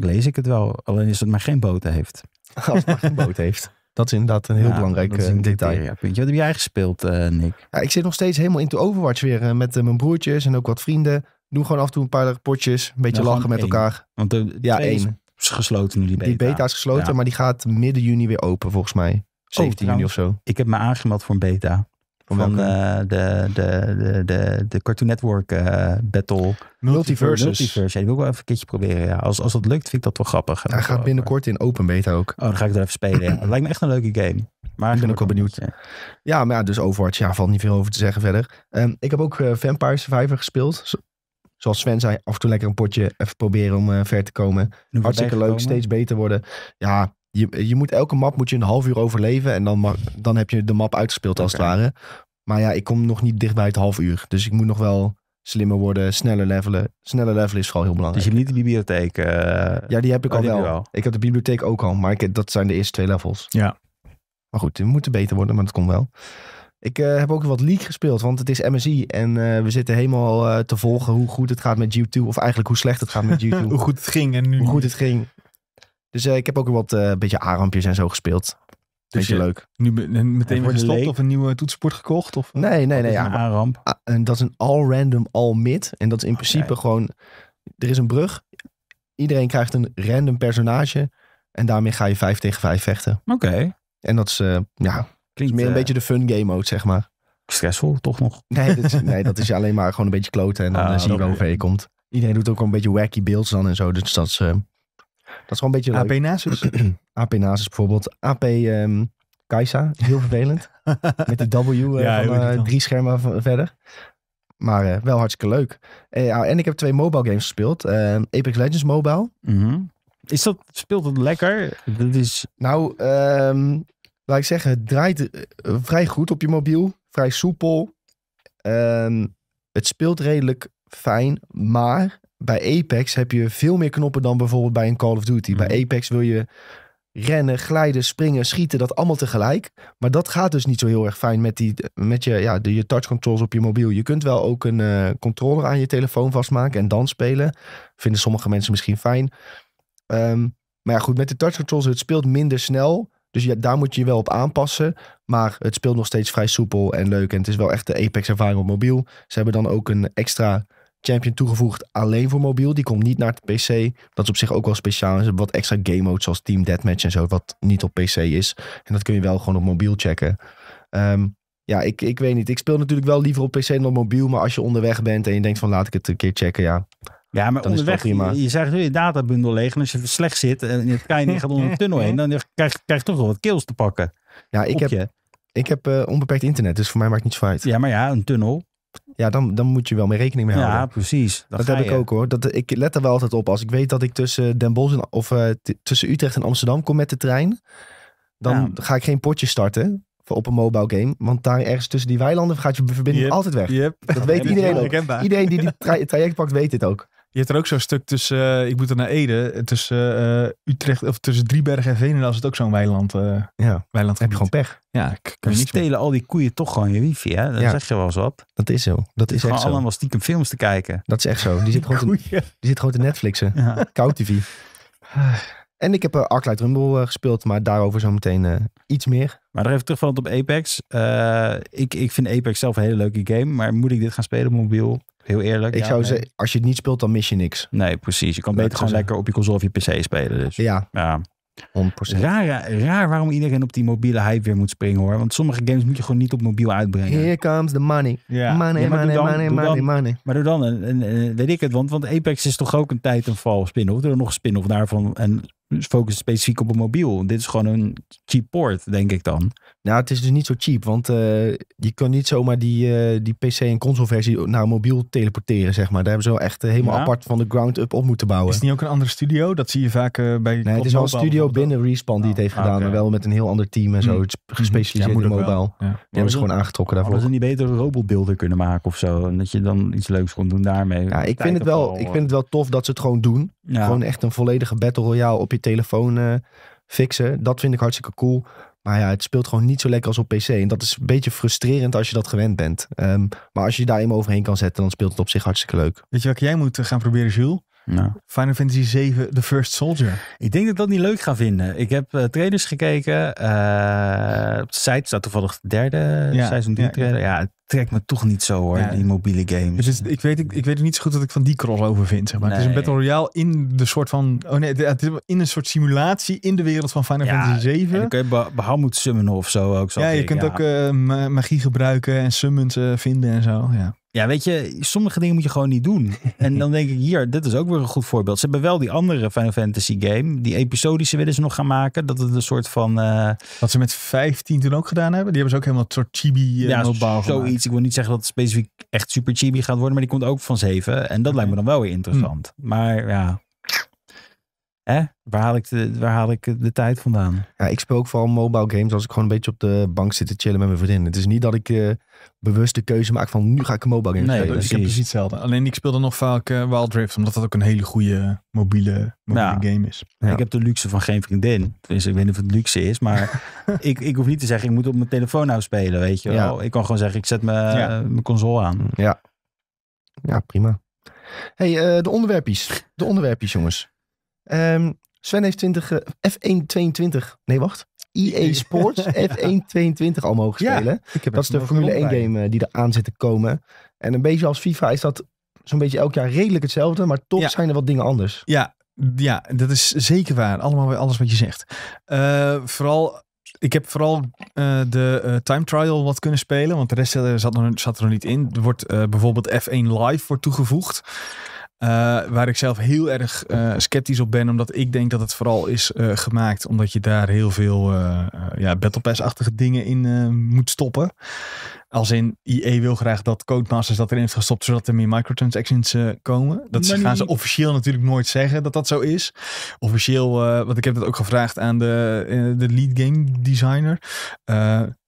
lees ik het wel, alleen is het maar geen boten heeft. als het geboot heeft. Dat is inderdaad een heel belangrijk eh, detail. puntje. Wat heb jij gespeeld, eh, Nick? Ja, ik zit nog steeds helemaal in de Overwatch weer eh, met mijn broertjes en ook wat vrienden. Doen gewoon af en toe een paar potjes, een beetje nou, lachen met elkaar. Want ja, één. is gesloten nu, die beta. Die beta is gesloten, maar die gaat midden juni weer open volgens mij. 17 juni nou, of zo. Ik heb me aangemeld voor een beta. Van de, de, de, de, de Cartoon Network Battle. Multiverses. Multiverse. die wil ik wel even een keertje proberen. Ja. Als, als dat lukt, vind ik dat wel grappig. Hij gaat binnenkort in open beta ook. Oh, dan ga ik er even spelen. Dat lijkt me echt een leuke game. Maar ik ben ook wel benieuwd. Ja, maar ja, dus Overwatch, ja, valt niet veel over te zeggen verder. ik heb ook Vampire Survivor gespeeld zoals Sven zei, af en toe lekker een potje even proberen om ver te komen. Hartstikke leuk, steeds beter worden. Ja, je, je moet elke map moet je een half uur overleven. En dan, mag, dan heb je de map uitgespeeld als het ware. Maar ja, ik kom nog niet dicht bij het half uur. Dus ik moet nog wel slimmer worden, sneller levelen. Sneller levelen is vooral heel belangrijk. Dus je hebt niet de bibliotheek? Eh, ja, die heb ik oh, al wel. Ik heb de bibliotheek ook al, maar ik, dat zijn de eerste twee levels. Ja. Maar goed, we moeten beter worden, maar dat komt wel. Ik eh, heb ook wat League gespeeld, want het is MSI. En eh, we zitten helemaal te volgen hoe goed het gaat met G2. Of eigenlijk hoe slecht het gaat met G2. hoe goed het ging en nu. Hoe goed het ging. Dus eh, ik heb ook wat eh, een beetje arampjes en zo gespeeld. Dus beetje je leuk. Nu meteen weer stopt of een nieuwe toetsport gekocht? Of, eh? nee, nee, nee. Ja, een aanramp. Ah, en dat is een all random, all mid. En dat is in principe gewoon, er is een brug. Iedereen krijgt een random personage. En daarmee ga je vijf tegen vijf vechten. Oké. En dat is, ja, Klinkt, meer een beetje de fun game mode, zeg maar. Stressvol, toch nog? Nee, dat is, nee, dat is alleen maar gewoon een beetje kloten. En dan zien ah, zie je hoe ver je komt. Iedereen doet ook wel een beetje wacky builds dan en zo. Dus dat is dat is wel een beetje leuk. AP Nasus. AP Nasus bijvoorbeeld. AP ehm, Kaisa, heel vervelend. Met die W eh, van, eh, drie schermen verder. Maar eh, wel hartstikke leuk. en ik heb twee mobile games gespeeld. Apex Legends Mobile. Mm Is dat, speelt het lekker? Dat is... Nou, ehm, laat ik zeggen, het draait vrij goed op je mobiel. Vrij soepel. Ehm, het speelt redelijk fijn, maar bij Apex heb je veel meer knoppen dan bijvoorbeeld bij een Call of Duty. Bij mhm. Apex wil je rennen, glijden, springen, schieten, dat allemaal tegelijk. Maar dat gaat dus niet zo heel erg fijn met, die, met je, ja, de, je touch controls op je mobiel. Je kunt wel ook een eh, controller aan je telefoon vastmaken en dan spelen. Vinden sommige mensen misschien fijn. Ehm, maar ja, goed, met de touch controls, het speelt minder snel. Dus ja, daar moet je je wel op aanpassen. Maar het speelt nog steeds vrij soepel en leuk. En het is wel echt de Apex-ervaring op mobiel. Ze hebben dan ook een extra Champion toegevoegd alleen voor mobiel. Die komt niet naar de PC. Dat is op zich ook wel speciaal. Er wat extra game modes zoals Team Deathmatch en zo, wat niet op PC is. En dat kun je wel gewoon op mobiel checken. Ehm, ja, ik, ik weet niet. Ik speel natuurlijk wel liever op PC dan op mobiel. Maar als je onderweg bent en je denkt van laat ik het een keer checken, ja. Ja, maar onderweg, prima. je, je zegt je databundel leeg. En als je slecht zit en je gaat onder een tunnel heen, dan krijg je krijg toch wel wat kills te pakken. Ja, ik heb, ik heb eh, onbeperkt internet, dus voor mij maakt het niet zo uit. Ja, maar ja, een tunnel. Ja, dan, dan moet je wel mee rekening mee houden. Ja, precies. dat heb ik ook hoor. Dat, ik let er wel altijd op. Als ik weet dat ik tussen Den Bosch en, of eh, tussen Utrecht en Amsterdam kom met de trein, dan ga ik geen potje starten voor op een mobile game. Want daar ergens tussen die weilanden gaat je verbinding altijd weg. Dat weet iedereen ook. Iedereen die die traject pakt, weet dit ook. Je hebt er ook zo'n stuk tussen, eh, ik moet er naar Ede, eh, tussen eh, Utrecht of tussen Driebergen en Veenendaal is het ook zo'n weiland. Uh, ja, weiland heb je gewoon pech. Ja, kan niet. stelen al die koeien toch gewoon je wifi, hè? Dat ja. zeg je wel eens wat. Dat is zo. Dat is, echt zo. allemaal stiekem films te kijken. Dat is echt zo. Die zit gewoon, te, die zit gewoon te Netflixen. Ja. Koud TV. En ik heb uh, Arclight Rumble gespeeld, maar daarover zo meteen iets meer. Maar dan even terugvallend op Apex. ik, ik vind Apex zelf een hele leuke game, maar moet ik dit gaan spelen op mobiel? Heel eerlijk. Ik zou zeggen, als je het niet speelt, dan mis je niks. Nee, precies. Je kan beter gewoon lekker op je console of je PC spelen. Dus. Ja. ja. 100%. Raar, raar waarom iedereen op die mobiele hype weer moet springen hoor. Want sommige games moet je gewoon niet op mobiel uitbrengen. Here comes the money. Money, money, money, money, money. Maar doe dan, een, weet ik het, want, want Apex is toch ook een tijd een val spin-off. Er nog een spin-off daarvan. En dus focus specifiek op een mobiel. Dit is gewoon een cheap port, denk ik dan. Nou, het is dus niet zo cheap, want eh, je kan niet zomaar die, eh, die PC- en console versie naar mobiel teleporteren, zeg maar. Daar hebben ze wel echt eh, helemaal apart van de ground up op moeten bouwen. Is het niet ook een andere studio? Dat zie je vaak bij... Nee, het is wel een studio binnen Respawn die het ah, heeft gedaan, maar wel met een heel ander team en zo. Mhm. Mhm. gespecialiseerd ja, in mobile. Ja. Die hebben ze gewoon aangetrokken daarvoor. Hadden ze niet beter robotbeelden kunnen maken of zo? En dat je dan iets leuks kon doen daarmee. Ja, ik vind, het wel, ik vind het wel tof dat ze het gewoon doen. Gewoon echt een volledige Battle Royale op je telefoon eh, fixen. Dat vind ik hartstikke cool. Maar ja, het speelt gewoon niet zo lekker als op PC. En dat is een beetje frustrerend als je dat gewend bent. Ehm, maar als je je daar eenmaal overheen kan zetten, dan speelt het op zich hartstikke leuk. Weet je wat jij moet eh, gaan proberen, Jules? Final Fantasy 7 The First Soldier. Ik denk dat ik dat niet leuk ga vinden. Ik heb uh, gekeken. Uh, op de site staat toevallig de derde seizoen 3 ja, Ja, het trekt me toch niet zo hoor, die mobiele games. Dus ik, weet, ik, weet niet zo goed wat ik van die crossover vind. Zeg maar. Het is een Battle Royale in de soort van... Oh nee, in een soort simulatie in de wereld van Final Fantasy 7. dan kun je Bahamut summonen of zo ook. ja, je kunt ook eh, magie gebruiken en summons vinden en zo. Ja. Ja, weet je, sommige dingen moet je gewoon niet doen. En dan denk ik, hier, dit is ook weer een goed voorbeeld. Ze hebben wel die andere Final Fantasy game. Die episodische willen ze nog gaan maken. Dat het een soort van... Uh... Wat ze met 15 toen ook gedaan hebben. Die hebben ze ook helemaal soort chibi uh, ja, zoiets. Ik wil niet zeggen dat het specifiek echt super chibi gaat worden. Maar die komt ook van 7. En dat lijkt me dan wel weer interessant. Hm. Maar ja, Hè? Waar, haal ik de, waar haal ik eh, de tijd vandaan? Ja, ik speel ook vooral mobile games als ik gewoon een beetje op de bank zit te chillen met mijn vriendin. Het is niet dat ik uh, bewust de keuze maak van nu ga ik een mobile game nee, spelen. ik heb precies hetzelfde. Alleen ik speel dan nog vaak uh, Wild Rift, omdat dat ook een hele goede mobiele, mobiele game is. Ik heb de luxe van geen vriendin. Dus ik weet niet of het luxe is, maar ik, ik hoef niet te zeggen ik moet op mijn telefoon nou spelen, weet je wel. Ik kan gewoon zeggen ik zet mijn, mijn console aan. Ja, ja prima. hey, de onderwerpjes. De onderwerpjes, jongens. Ehm, Sven heeft 20, F1 22. Nee, wacht. EA Sports F1 22 al mogen spelen. Ja, dat is de Formule 1 game eh, die eraan zit te komen. En een beetje als FIFA is dat zo'n beetje elk jaar redelijk hetzelfde. Maar toch zijn er wat dingen anders. Ja, ja, dat is zeker waar. Allemaal bij alles wat je zegt. Eh, vooral, ik heb vooral eh, de time trial wat kunnen spelen. Want de rest zat, er, zat er nog niet in. Er wordt bijvoorbeeld F1 Live wordt toegevoegd. Eh, waar ik zelf heel erg eh, sceptisch op ben, omdat ik denk dat het vooral is uh, gemaakt omdat je daar heel veel ja, Battle Pass-achtige dingen in moet stoppen. Als in IE wil graag dat Codemasters dat erin heeft gestopt, zodat er meer microtransactions komen. Dat gaan ze officieel natuurlijk nooit zeggen dat dat zo is. Officieel, want ik heb dat ook gevraagd aan de, de lead game designer.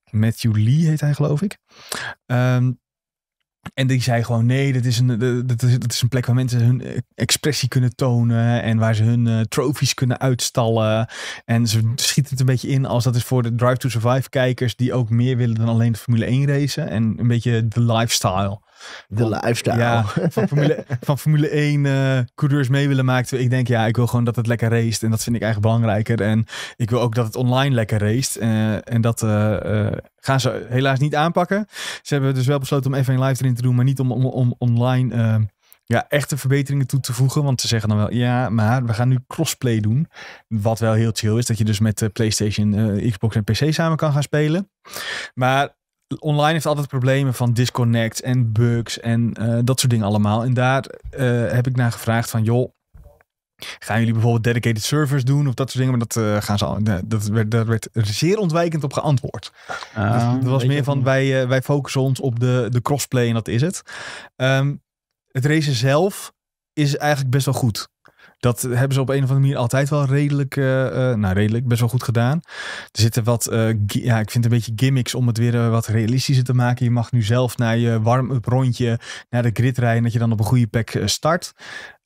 Matthew Lee heet hij, geloof ik. Ehm, en die zei gewoon: nee, dat is, een, dat, is, dat is een plek waar mensen hun eh, expressie kunnen tonen. En waar ze hun uh, eh, trofies kunnen uitstallen. En ze schieten het een beetje in als dat is voor de Drive to Survive kijkers. die ook meer willen dan alleen de Formule 1 racen. En een beetje de lifestyle de live lifestyle. Ja, van, Formule, van Formule 1 eh, coureurs mee willen maken. Ik denk, ja, ik wil gewoon dat het lekker race. En dat vind ik eigenlijk belangrijker. En ik wil ook dat het online lekker race. Eh, en dat eh, gaan ze helaas niet aanpakken. Ze hebben dus wel besloten om even een Live erin te doen, maar niet om, om, om online ja, echte verbeteringen toe te voegen. Want ze zeggen dan wel, ja, maar we gaan nu crossplay doen. Wat wel heel chill is, dat je dus met PlayStation, Xbox en PC samen kan gaan spelen. Maar online heeft altijd problemen van disconnect en bugs en eh, dat soort dingen allemaal. En daar eh, heb ik naar gevraagd van, joh, gaan jullie bijvoorbeeld dedicated servers doen of dat soort dingen? Maar dat, eh, gaan ze, nee, dat, werd, dat werd zeer ontwijkend op geantwoord. Dus, dat was meer van, wij, wij focussen ons op de, de crossplay en dat is het. Ehm, het race zelf is eigenlijk best wel goed. Dat hebben ze op een of andere manier altijd wel redelijk, eh, eh, nou redelijk, best wel goed gedaan. Er zitten wat, uh, ja, ik vind een beetje gimmicks om het weer wat realistischer te maken. Je mag nu zelf naar je warm-up rondje, naar de grid rijden, dat je dan op een goede plek start.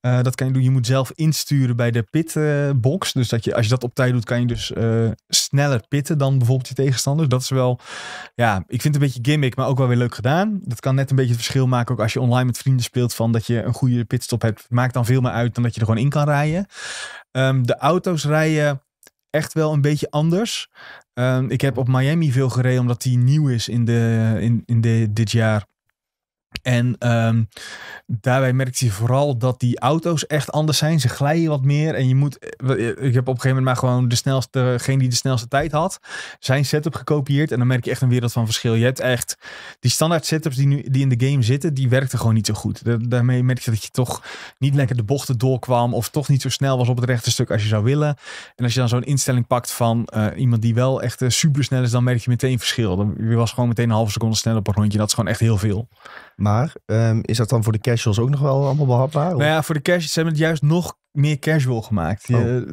Eh, dat kan je doen. Je moet zelf insturen bij de pitbox. dus dat je, als je dat op tijd doet, kan je dus eh, sneller pitten dan bijvoorbeeld je tegenstanders. Dat is wel, ja, ik vind het een beetje gimmick, maar ook wel weer leuk gedaan. Dat kan net een beetje het verschil maken. Ook als je online met vrienden speelt, van dat je een goede pitstop hebt. Maakt dan veel meer uit dan dat je er gewoon in kan rijden. Ehm, de auto's rijden echt wel een beetje anders. Ehm, ik heb op Miami veel gereden, omdat die nieuw is in, de, in, in de, dit jaar. En ehm, daarbij merk je vooral dat die auto's echt anders zijn. Ze glijden wat meer. En je moet. Eh, eh, ik heb op een gegeven moment maar gewoon de snelste. Degene die de snelste tijd had. Zijn setup gekopieerd. En dan merk je echt een wereld van verschil. Je hebt echt. Die standaard setups die, nu, die in de game zitten. Die werkten gewoon niet zo goed. daarmee merk je dat je toch niet lekker de bochten doorkwam. Of toch niet zo snel was op het rechte stuk als je zou willen. En als je dan zo'n instelling pakt van eh, iemand die wel echt super snel is. Dan merk je meteen verschil. Dan, je was gewoon meteen een halve seconde sneller op een rondje. Dat is gewoon echt heel veel. Maar ehm, is dat dan voor de casuals ook nog wel allemaal behapbaar? Nou ja, voor de casuals zijn het juist nog meer casual gemaakt. Je,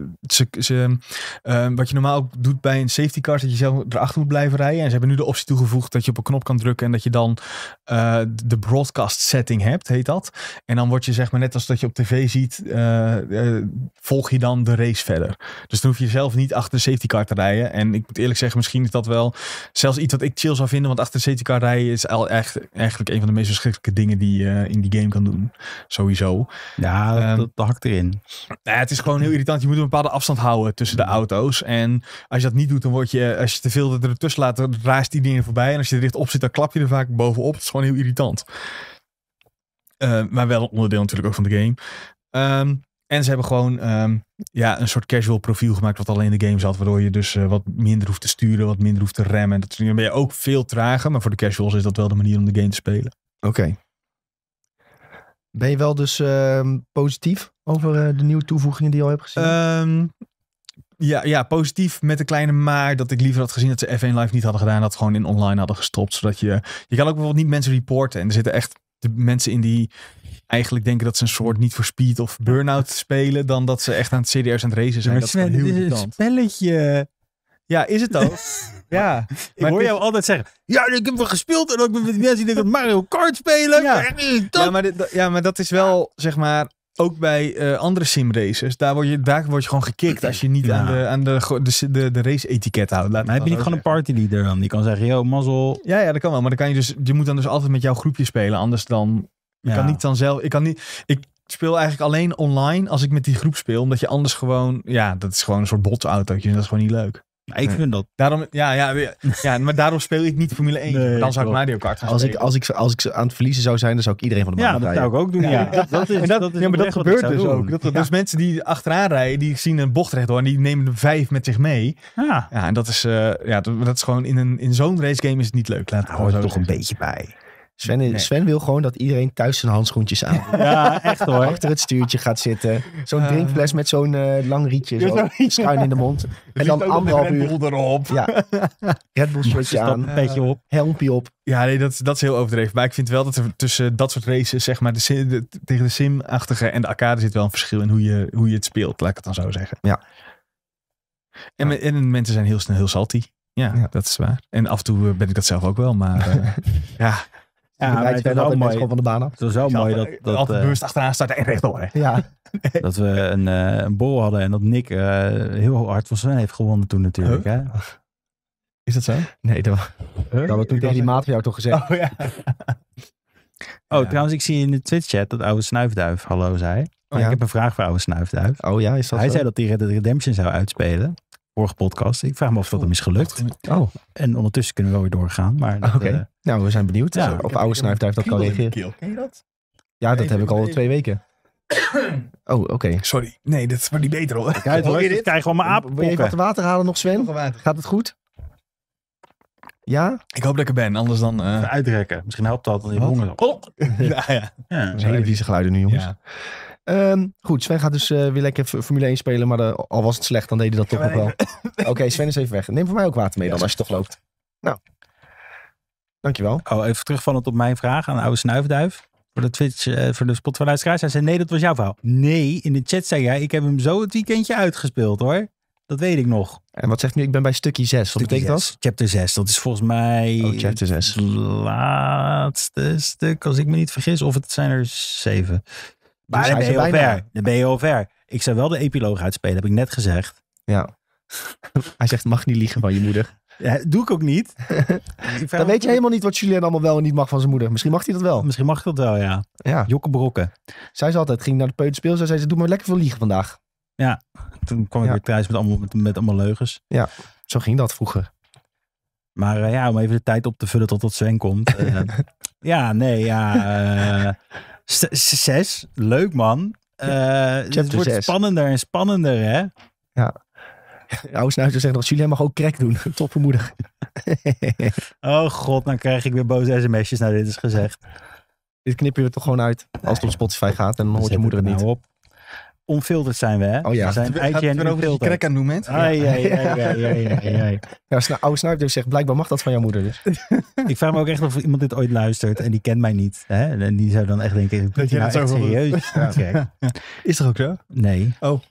oh. ze, ehm, wat je normaal ook doet bij een safety car, is dat je zelf erachter moet blijven rijden. En ze hebben nu de optie toegevoegd dat je op een knop kan drukken en dat je dan eh, de broadcast setting hebt, heet dat. En dan word je zeg maar net als dat je op tv ziet, eh, eh, volg je dan de race verder. Dus dan hoef je zelf niet achter de safety car te rijden. En ik moet eerlijk zeggen, misschien is dat wel zelfs iets wat ik chill zou vinden, want achter de safety car rijden is al echt, eigenlijk een van de meest verschrikkelijke dingen die je in die game kan doen. Sowieso. Ja, dat ehm, hakt erin. Nou, het is gewoon heel irritant. Je moet een bepaalde afstand houden tussen de auto's. En als je dat niet doet, dan word je, als je te veel ertussen laat, dan raast die dingen voorbij. En als je er dicht op zit, dan klap je er vaak bovenop. Het is gewoon heel irritant. Ehm, maar wel onderdeel natuurlijk ook van de game. Ehm, en ze hebben gewoon ehm, ja, een soort casual profiel gemaakt wat alleen in de game zat. Waardoor je dus eh, wat minder hoeft te sturen, wat minder hoeft te remmen. dat Dan ben je ook veel trager. Maar voor de casuals is dat wel de manier om de game te spelen. Oké. Ben je wel dus positief over eh, de nieuwe toevoegingen die je al hebt gezien? Ehm, ja, ja, positief met een kleine maar dat ik liever had gezien dat ze F1 Live niet hadden gedaan. Dat gewoon in online hadden gestopt. Zodat je, je kan ook bijvoorbeeld niet mensen reporten. En er zitten echt de mensen in die eigenlijk denken dat ze een soort niet voor speed of burn-out spelen. Dan dat ze echt aan het serieus aan het racen zijn. Ja, dat is heel irritant. spelletje. Ja, is het ook. ja. Ik hoor jou altijd zeggen, ja, ik heb wel gespeeld en ook met mensen die denken Mario Kart spelen. Ja, ja maar, ja maar dat is wel, zeg maar, ook bij uh, andere simraces, daar word je, daar word je gewoon gekikt als je niet aan, de, aan de, de, de, race-etiket houdt. Laat maar heb je niet gewoon een partyleader dan? Die kan zeggen, yo, mazzel. Ja, ja, dat kan wel. Maar dan kan je dus, je moet dan dus altijd met jouw groepje spelen. Anders dan, je kan niet dan zelf, ik kan niet, ik speel eigenlijk alleen online als ik met die groep speel. Omdat je anders gewoon, ja, dat is gewoon een soort botsautootje. En dat is gewoon niet leuk. Ik vind dat. Daarom, ja, ja, ja, maar daarom speel ik niet Formule 1. dan zou ik Mario Kart gaan als Ik, als, ik, als ik aan het verliezen zou zijn, dan zou ik iedereen van de baan rijden Ja, dat zou ik ook doen. Ja. Dat, dat, is, dat, dat is dat gebeurt dus doen. ook. Dat, dus ja. Dus mensen die achteraan rijden, die zien een bocht rechtdoor en die nemen er vijf met zich mee. Ja, ah. ja en dat is, uh, ja, dat, is gewoon in, een, in zo'n race game is het niet leuk. Laat hoort er toch een beetje bij. Sven, wil gewoon dat iedereen thuis zijn handschoentjes aan Ja, echt hoor. Achter het stuurtje gaat zitten. Zo'n drinkfles met zo'n eh, lang rietje. Zo, schuin in de mond. En dan anderhalf uur. erop. Ja. Red Bull shirtje dus aan. Petje op. Helmpje op. Ja, nee, dat, dat is heel overdreven. Maar ik vind wel dat er tussen dat soort races, zeg maar, de, tegen de sim-achtige en de arcade zit wel een verschil in hoe je, hoe je het speelt. Laat ik het dan zo zeggen. Ja. En, en mensen zijn heel snel heel salty. Ja, dat is waar. En af en toe eh, ben ik dat zelf ook wel, maar eh, ja, ja, het is wel van de baan af. Het was wel mooi dat... dat altijd bewust eh, achteraan staat en rechtdoor. Hè? Ja. Dat we een, eh, een bol hadden en dat Nick eh, heel hard van zijn heeft gewonnen toen natuurlijk. Hè? Is dat zo? Nee, dat, huh? dat was toen tegen die maat van jou toch gezegd. Oh, ja. oh trouwens, ik zie in de Twitch-chat dat Oude Snuifduif hallo zei. Oh, ja. Ik heb een vraag voor Oude Snuifduif. Oh ja, is dat Hij zei dat hij Red Dead Redemption zou uitspelen vorige podcast. Ik vraag me af dat hem is gelukt. Oh, oh. En ondertussen kunnen we wel weer doorgaan. Maar Oké, eh, nou we zijn benieuwd ja, of oude snuif daar dat kan reageren. Ken je dat? Ja, dat heb ik al twee weken. Oh, oké. Sorry. Nee, dat is maar niet beter hoor. Kijk, hoor je dit? Ik krijg gewoon mijn aap. Wil je even wat water halen nog, Sven? Gaat het goed? Ja? Ik hoop dat ik er ben, anders dan... Eh, uitrekken. Misschien helpt dat. Je honger. Oh! ja, ja. ja. hele vieze geluiden nu, jongens. Ja. Ehm, goed, Sven gaat dus uh, weer lekker Formule 1 spelen. Maar eh, al was het slecht, dan deed hij dat toch nog wel. Oké, Sven is even weg. Neem voor mij ook water mee dan, als je toch loopt. Nou, dankjewel. Oh, even terugvallend op mijn vraag aan oude snuifduif voor de Twitch, van eh, voor de van luisteraars Hij zei, nee, dat was jouw verhaal. Nee, in de chat zei jij, ik heb hem zo het weekendje uitgespeeld hoor. Dat weet ik nog. En wat zegt nu? Ik ben bij stukje 6. Wat betekent dat? Chapter 6. Dat is volgens mij oh, chapter 6. het laatste stuk, als ik me niet vergis. Of het zijn er zeven. Maar dan ben, je al ver. ben je al ver. Ik zou wel de epiloog uitspelen, heb ik net gezegd. Ja. Hij zegt, mag niet liegen van je moeder. Ja, doe ik ook niet. dan weet je helemaal niet wat Julien allemaal wel en niet mag van zijn moeder. Misschien mag hij dat wel. Misschien mag hij dat wel, ja. ja. Jokke brokken. Zij ze altijd, ging naar de peuterspeel. Zij zei, ze doe maar lekker veel liegen vandaag. Ja, toen kwam ik weer thuis met allemaal, met, allemaal leugens. Ja, zo ging dat vroeger. Maar eh, ja, om even de tijd op te vullen tot tot Sven komt. Eh. ja, nee, ja. Eh, Zes, leuk man. Eh, het wordt spannender en spannender, hè? Ja. Ousnuiter zegt nog, jullie mag ook crack doen. Topvermoedig. oh god, dan krijg ik weer boze sms'jes. Nou, dit is gezegd. Dit knippen we toch gewoon uit als het op Spotify gaat en dan hoort je moeder het nou niet. Nou op onfilterd zijn we, hè? Oh ja. We zijn eitje en onfilterd. Krek aan noemen. Ai, ai, ai, ai, Ja, Snuifdeur zegt, blijkbaar mag dat van jouw moeder dus. ik vraag me ook echt of iemand dit ooit luistert en die kent mij niet. Hè? En die zou dan echt denken, ik ben nou serieus. Is toch ook zo? Nee. Oh.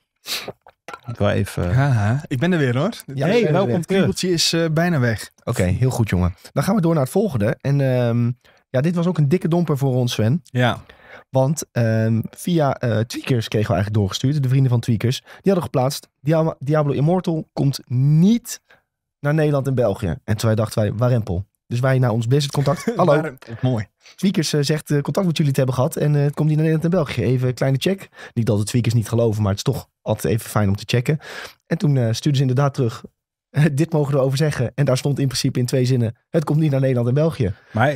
Ik wil even... Ja, ik ben er weer hoor. Ja, hey, welkom Het kriebeltje is eh, bijna weg. Oké, heel goed jongen. Dan gaan we door naar het volgende. En ehm, ja, dit was ook een dikke domper voor ons Sven. Ja. Want ehm, via uh, Tweakers kregen we eigenlijk doorgestuurd, de vrienden van Tweakers. Die hadden geplaatst, Diablo Immortal komt niet naar Nederland en België. En toen dachten wij, waarempel. Dus wij naar ons Blizzard contact. Hallo. Mooi. Tweakers eh, zegt eh, contact met jullie te hebben gehad en het komt niet naar Nederland en België. Even een kleine check. Niet dat de Tweakers niet geloven, maar het is toch altijd even fijn om te checken. En toen stuurden ze inderdaad terug. dit mogen we over zeggen. En daar stond in principe in twee zinnen: het komt niet naar Nederland en België. Maar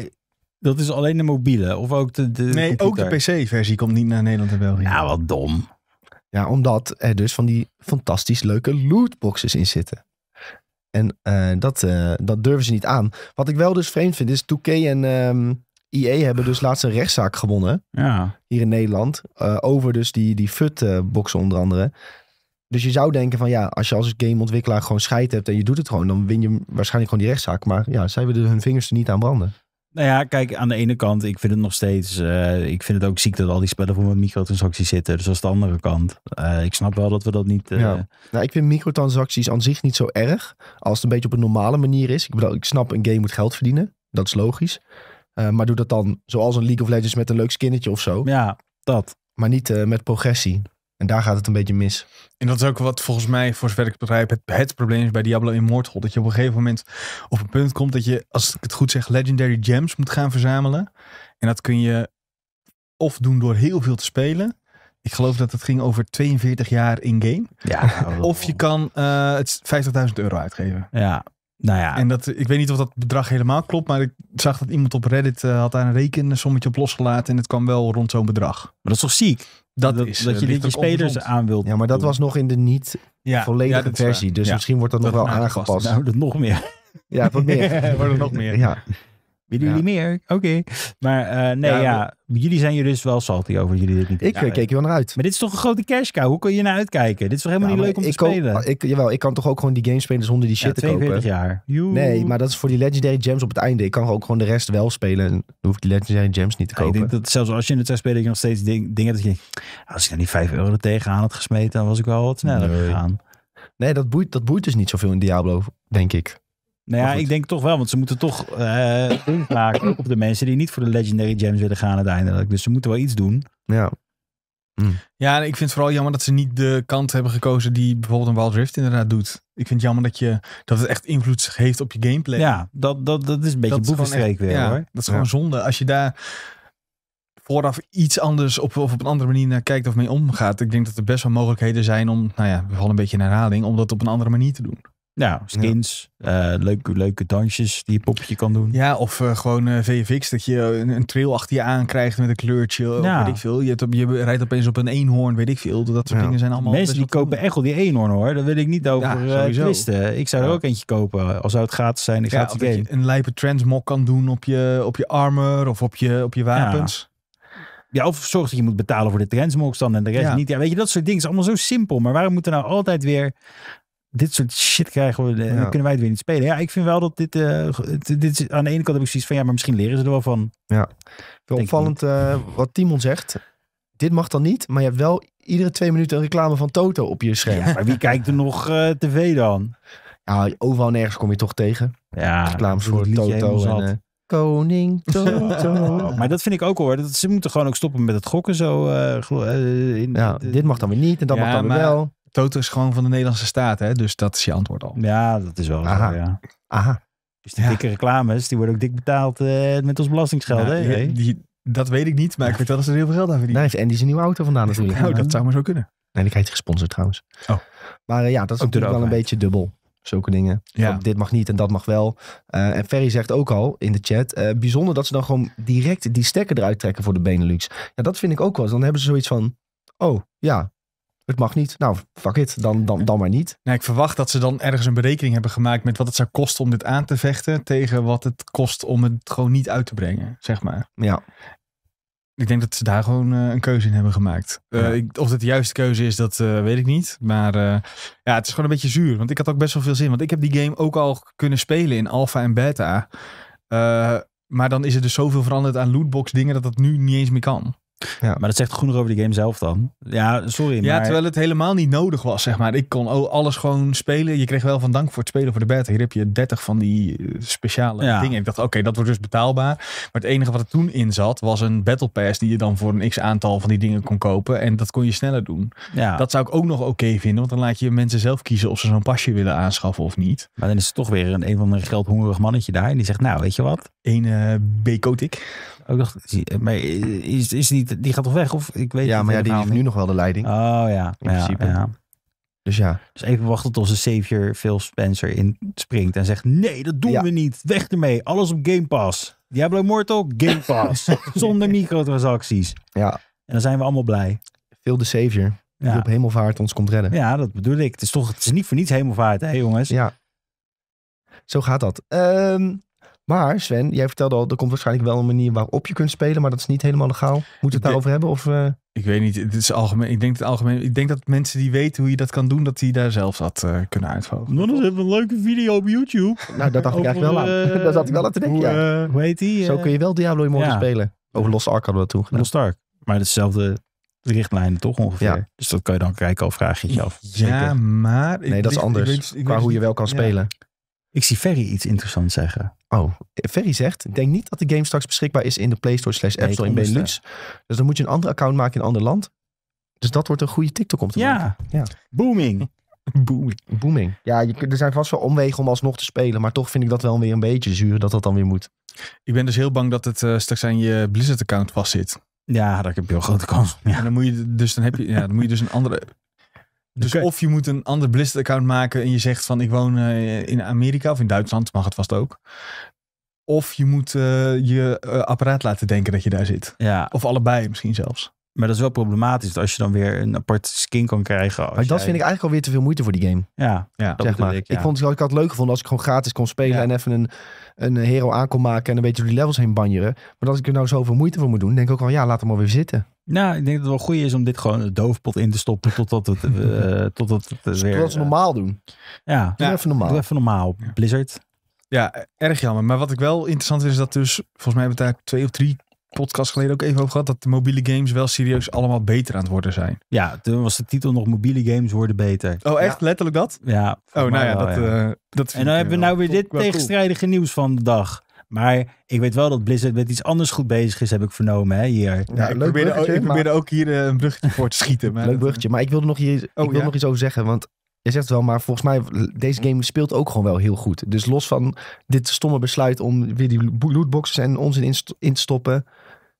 dat is alleen de mobiele of ook de, de Nee, ook de PC-versie komt niet naar Nederland en België. Nou, wat dom. Ja, omdat er dus van die fantastisch leuke lootboxes in zitten. En eh, dat, eh, dat durven ze niet aan. Wat ik wel dus vreemd vind is 2K en ehm, IE EA hebben dus laatst een rechtszaak gewonnen. Ja. Hier in Nederland. Eh, over dus die, die FUT-boxen onder andere. Dus je zou denken van ja, als je als gameontwikkelaar gewoon scheid hebt en je doet het gewoon, dan win je waarschijnlijk gewoon die rechtszaak. Maar ja, zij willen hun vingers er niet aan branden. Nou ja, kijk, aan de ene kant, ik vind het nog steeds. Eh, ik vind het ook ziek dat al die spellen voor microtransacties zitten. Dus als de andere kant. Eh, ik snap wel dat we dat niet. Eh, ja. Nou, ik vind microtransacties aan zich niet zo erg. Als het een beetje op een normale manier is. Ik bedoel, ik snap, een game moet geld verdienen. Dat is logisch. maar doe dat dan zoals een League of Legends met een leuk skinnetje of zo. Ja, dat. Maar niet met progressie. En daar gaat het een beetje mis. En dat is ook wat volgens mij, voor zover ik het begrijp, het, probleem is bij Diablo Immortal. Dat je op een gegeven moment op een punt komt dat je, als ik het goed zeg, Legendary Gems moet gaan verzamelen. En dat kun je of doen door heel veel te spelen. Ik geloof dat het ging over 42 jaar in-game. Ja, of je kan eh, het 50.000 euro uitgeven. Ja, nou ja. En dat, ik weet niet of dat bedrag helemaal klopt, maar ik zag dat iemand op Reddit eh, had daar een rekensommetje op losgelaten en het kwam wel rond zo'n bedrag. Maar dat is toch ziek? Dat, is, dat je eh, dit je spelers aan wilt Ja, maar dat was nog in de niet volledige versie, dus misschien wordt dat, nog wel aangepast. Nou, dat nog meer. Ja, wat meer. wordt er nog meer. Ja. Willen jullie meer? Oké. Maar eh, nee, ja, Jullie zijn je dus wel salty over jullie dit niet. Ik ja, eh, keek je wel naar uit. Maar dit is toch een grote cash cow? Hoe kun je naar uitkijken? Dit is toch helemaal niet leuk om te spelen? Ik, jawel, ik kan toch ook gewoon die games spelen zonder die shit te kopen? jaar. Nee, maar dat is voor die Legendary Gems op het einde. Ik kan ook gewoon de rest wel spelen. En hoef ik die Legendary Gems niet te kopen. ik denk dat zelfs als je in het zou spelen, je nog steeds dingen dat je... Ah, als ik dan die 5 euro er tegenaan had gesmeten, dan was ik wel wat sneller gegaan. Nee, dat boeit, dat boeit dus niet zoveel in Diablo, denk ik. Nou ja, ik denk toch wel, want ze moeten toch uh, maken op de mensen die niet voor de Legendary Gems willen gaan uiteindelijk. Dus ze moeten wel iets doen. Ja. Mm. Ja, ik vind het vooral jammer dat ze niet de kant hebben gekozen die bijvoorbeeld een Wild Rift inderdaad doet. Ik vind het jammer dat, je, dat het echt invloed heeft op je gameplay. Ja, dat, dat, dat is een beetje boevenstreek weer hoor. Dat is gewoon zonde. Als je daar vooraf iets anders op, of op een andere manier naar kijkt of mee omgaat. Ik denk dat er best wel mogelijkheden zijn om, nou ja, we vallen een beetje in herhaling, om dat op een andere manier te doen. Nou, skins, eh, leuke, leuke dansjes die je poppetje kan doen. Ja, of eh, gewoon eh, VFX, dat je een, een, trail achter je aan krijgt met een kleurtje, ja. weet ik veel. Je, hebt, je, rijdt opeens op een eenhoorn, weet ik veel. Dat soort dingen zijn allemaal... Mensen die kopen echt al die eenhoorn hoor, daar wil ik niet over twisten. Ik zou er ook eentje kopen, als zou het gratis zijn, ik ga game. een lijpe transmog kan doen op je, op je armor of op je, op je wapens. Ja, of zorg dat je moet betalen voor de trendsmogs dan en de rest niet. Ja, weet je, dat soort dingen is allemaal zo simpel. Maar waarom moeten nou altijd weer dit soort shit krijgen we, dan eh, kunnen wij het weer niet spelen. Ja, ik vind wel dat dit, eh, dit, dit, aan de ene kant heb ik zoiets van, ja, maar misschien leren ze er wel van. Ja, wel opvallend eh, wat Timon zegt. Dit mag dan niet, maar je hebt wel iedere twee minuten een reclame van Toto op je scherm. maar wie kijkt er nog tv dan? Ja, overal nergens kom je toch tegen. Ja, reclames voor Toto en... Koning Toto. Oh, maar dat vind ik ook hoor. Dat, ze moeten gewoon ook stoppen met het gokken zo. in, ja, dit mag dan weer niet en dat mag dan weer wel. Toto is gewoon van de Nederlandse staat, hè? Dus dat is je antwoord al. Ja, dat is wel Aha. Zo, ja. Aha. Dus de dikke reclames, die worden ook dik betaald eh, met ons belastingsgeld, hè? Die, dat weet ik niet, maar ik weet wel dat ze er heel veel geld aan verdienen. Nee, en die is een nieuwe auto vandaan natuurlijk. Nou, dat zou maar zo kunnen. Nee, die krijgt gesponsord trouwens. Oh. Maar eh, ja, dat is natuurlijk wel een beetje dubbel. Zulke dingen. Ja. Dit mag niet en dat mag wel. Eh, en Ferry zegt ook al in de chat. bijzonder dat ze dan gewoon direct die stekker eruit trekken voor de Benelux. Ja, dat vind ik ook wel. Dan hebben ze zoiets van. Oh ja, het mag niet. Nou, fuck it, dan, dan, dan maar niet. Nou, ik verwacht dat ze dan ergens een berekening hebben gemaakt met wat het zou kosten om dit aan te vechten tegen wat het kost om het gewoon niet uit te brengen, zeg maar. Ja. Ik denk dat ze daar gewoon eh, een keuze in hebben gemaakt. Eh, ik, of het de juiste keuze is, dat eh, weet ik niet. Maar ja, het is gewoon een beetje zuur. Want ik had ook best wel veel zin. Want ik heb die game ook al kunnen spelen in alpha en beta. maar dan is er dus zoveel veranderd aan lootbox dingen dat dat nu niet eens meer kan. Ja. Maar dat zegt nog over de game zelf dan. Ja, sorry. Ja, terwijl het helemaal niet nodig was, zeg maar. Ik kon oh, alles gewoon spelen. Je kreeg wel van dank voor het spelen voor de battle. Hier heb je 30 van die eh, speciale dingen. Ik dacht, oké, dat wordt dus betaalbaar. Maar het enige wat er toen in zat, was een Battle Pass die je dan voor een x-aantal van die dingen kon kopen. En dat kon je sneller doen. Ja. Dat zou ik ook nog oké vinden, want dan laat je mensen zelf kiezen of ze zo'n pasje willen aanschaffen of niet. Maar dan is het toch weer een een van de geldhongerig mannetje daar. En die zegt, nou, weet je wat? Een uh, eh, ik ook maar is, is die, die gaat toch weg? Of ik weet ja, maar ja, die heeft nu nog wel de leiding. Oh ja, in principe. Ja. Dus ja. Dus even wachten tot de savior Phil Spencer in springt en zegt: Nee, dat doen we niet. Weg ermee. Alles op Game Pass. Diablo Mortal, Game Pass. Zonder microtransacties. Ja. En dan zijn we allemaal blij. Phil de savior. Die op hemelvaart ons komt redden. Ja, dat bedoel ik. Het is toch het is niet voor niets hemelvaart, hè jongens? Ja. Zo gaat dat. Um, maar Sven, jij vertelde al, er komt waarschijnlijk wel een manier waarop je kunt spelen, maar dat is niet helemaal legaal. Moeten we het daarover hebben? Of, eh? Ik weet niet, het is algemeen. Ik denk algemeen. Ik denk dat mensen die weten hoe je dat kan doen, dat die daar zelf eh, nou, dat kunnen uitvogelen. Nou, hebben even een leuke video op YouTube. nou, dat dacht ik eigenlijk wel aan. Eh, dat zat ik wel aan te denken. Hoe, ja. hoe heet die? Zo kun je wel Diablo Immortal spelen. Over Lost Ark hadden we dat toen gedaan. Maar dezelfde richtlijnen toch ongeveer. Ja. Dus dat kan je dan kijken of vraag je af. Ja, maar... nee, dat is anders. Ik, qua hoe je wel kan spelen. Ik zie Ferry iets interessants zeggen. Oh, Ferry zegt, denk niet dat de game straks beschikbaar is in de Play Store slash App Store in Benelux. Dus dan moet je een andere account maken in een ander land. Dus dat wordt een goede TikTok om te ja. maken. Ja, booming. Booming. Booming. Ja, je, er zijn vast wel omwegen om alsnog te spelen. Maar toch vind ik dat wel weer een beetje zuur dat dat dan weer moet. Ik ben dus heel bang dat het eh, straks aan je Blizzard-account vastzit. Ja, daar heb je wel grote kans. En dan moet je dus, dan heb je, ja, dan moet je dus een andere dus of je moet een ander Blizzard-account maken en je zegt van ik woon eh, in Amerika of in Duitsland, mag het vast ook. Of je moet eh, je eh, apparaat laten denken dat je daar zit. Ja. Of allebei misschien zelfs. Maar dat is wel problematisch als je dan weer een apart skin kan krijgen. Maar dat vind ik eigenlijk alweer te veel moeite voor die game. Ja, ja zeg maar. Ik, ik, vond het, ik had het leuk gevonden als ik gewoon gratis kon spelen en even een, een hero aan kon maken en een beetje door die levels heen banjeren. Maar als ik er nou zoveel moeite voor moet doen, denk ik ook wel, ja, laat hem maar weer zitten. Nou, ik denk dat het wel goed is om dit gewoon de doofpot in te stoppen totdat het, uh, totdat het eh, dus weer... Totdat ze eh, normaal doen. Ja, doe even normaal. even normaal, Blizzard. Ja, erg jammer. Maar wat ik wel interessant vind, is dat dus, volgens mij hebben daar twee of drie podcast geleden ook even over gehad. Dat de mobiele games wel serieus allemaal beter aan het worden zijn. Ja, toen was de titel nog mobiele games worden beter. Oh echt? Letterlijk dat? Ja. Oh nou ja, eh, dat, En dan hebben we eh, nou weer dit tegenstrijdige nieuws van de dag. Maar ik weet wel dat Blizzard met iets anders goed bezig is, heb ik vernomen hè, hier. Ja, ja ik, probeerde ook, ik ook hier eh, een bruggetje voor te schieten. Maar leuk bruggetje, maar ik wilde nog, hier, oh, ik wil nog iets over zeggen. Want je zegt wel, maar volgens mij, deze game speelt ook gewoon wel heel goed. Dus los van dit stomme besluit om weer die lootboxes en onzin in te stoppen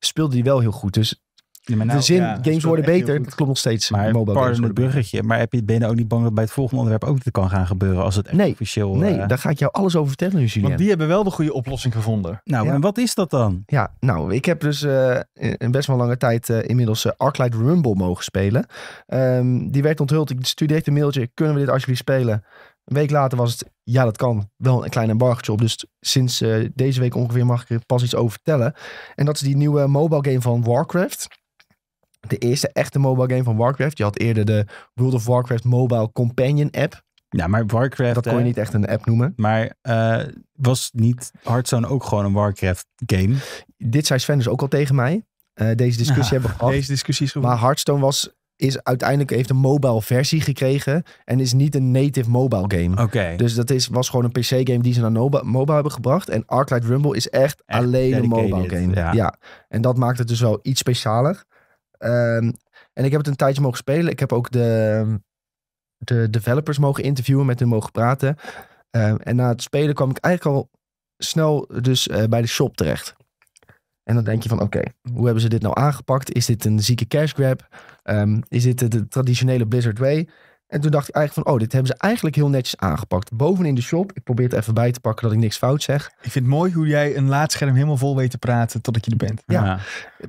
speelde hij wel heel goed. Dus ja, de nou, zin, games worden beter, dat klopt nog steeds. Maar pardon het bruggetje, maar heb je, het je nou ook niet bang dat bij het volgende onderwerp ook dit kan gaan gebeuren als het echt nee, officieel... Nee, uh... daar ga ik jou alles over vertellen nu, Julien. Want die hebben wel de goede oplossing gevonden. Nou, en wat is dat dan? Ja, nou, ik heb dus een eh, best wel lange tijd eh, inmiddels inmiddels Light Rumble mogen spelen. Ehm, die werd onthuld. Ik stuurde direct een mailtje, kunnen we dit alsjeblieft spelen? Een week later was het, ja dat kan, wel een klein embargo op. Dus sinds eh, deze week ongeveer mag ik er pas iets over vertellen. En dat is die nieuwe mobile game van Warcraft. De eerste echte mobile game van Warcraft. Je had eerder de World of Warcraft Mobile Companion app. Ja, maar Warcraft... Dat kon je niet echt een app noemen. Maar eh, was niet Hearthstone ook gewoon een Warcraft game? Dit zei Sven dus ook al tegen mij. Eh, deze discussie hebben we gehad. Deze discussies Maar Hearthstone was is uiteindelijk heeft een mobile versie gekregen en is niet een native mobile game. Oké. Dus dat is, was gewoon een PC game die ze naar mobile, hebben gebracht. En Arclight Rumble is echt, alleen een mobile game. Ja. ja. En dat maakt het dus wel iets specialer. Ehm, en ik heb het een tijdje mogen spelen. Ik heb ook de, de developers mogen interviewen, met hun mogen praten. Ehm, en na het spelen kwam ik eigenlijk al snel dus eh, bij de shop terecht. En dan denk je van, oké, hoe hebben ze dit nou aangepakt? Is dit een zieke cash grab? Um, is dit de, traditionele Blizzard Way? En toen dacht ik eigenlijk van, oh, dit hebben ze eigenlijk heel netjes aangepakt. Bovenin de shop, ik probeer het even bij te pakken dat ik niks fout zeg. Ik vind het mooi hoe jij een laadscherm helemaal vol weet te praten totdat je er bent. Ja,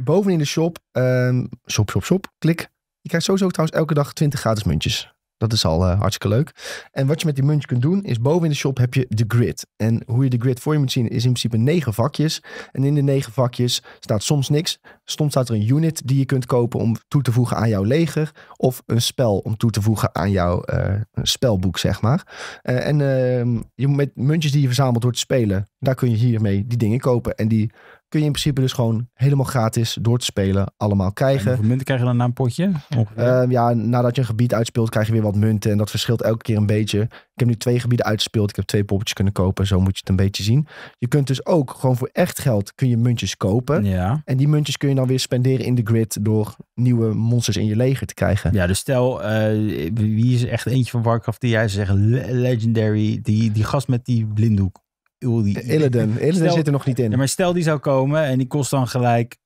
bovenin de shop, ehm, shop, shop, shop, klik. Je krijgt sowieso trouwens elke dag 20 gratis muntjes. Dat is al eh, hartstikke leuk. En wat je met die muntje kunt doen, is boven in de shop heb je de grid. En hoe je de grid voor je moet zien, is in principe negen vakjes. En in de negen vakjes staat soms niks. Soms staat er een unit die je kunt kopen om toe te voegen aan jouw leger. Of een spel om toe te voegen aan jouw eh, spelboek, zeg maar. Eh, en ehm, je, met muntjes die je verzamelt door te spelen, daar kun je hiermee die dingen kopen. En die kun je in principe dus gewoon helemaal gratis door te spelen allemaal krijgen. hoeveel munten krijg je dan na een potje? Ehm, ja, nadat je een gebied uitspeelt krijg je weer wat munten en dat verschilt elke keer een beetje. Ik heb nu twee gebieden uitgespeeld, ik heb twee poppetjes kunnen kopen, zo moet je het een beetje zien. Je kunt dus ook gewoon voor echt geld kun je muntjes kopen. Ja. En die muntjes kun je dan weer spenderen in de grid door nieuwe monsters in je leger te krijgen. Ja, dus stel, eh, wie is echt eentje van Warcraft die jij zegt legendary, die, die gast met die blinddoek? Oeh, die, Illidan. zit er nog niet in. Ja, maar stel die zou komen en die kost dan gelijk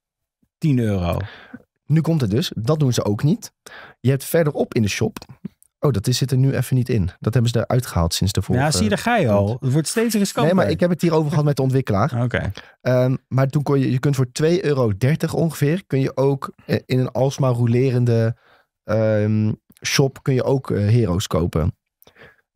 10 euro. Nu komt het dus. Dat doen ze ook niet. Je hebt verderop in de shop. Oh, dat is, zit er nu even niet in. Dat hebben ze eruit gehaald sinds de vorige... Ja, zie je, daar ga je al. Het wordt steeds riskanter. Nee, maar ik heb het hier over gehad met de ontwikkelaar. Oké. Ehm, maar toen kon je... Je kunt voor 2,30 euro ongeveer... kun je ook in een alsmaar rolerende ehm, shop... kun je ook eh, heroes kopen.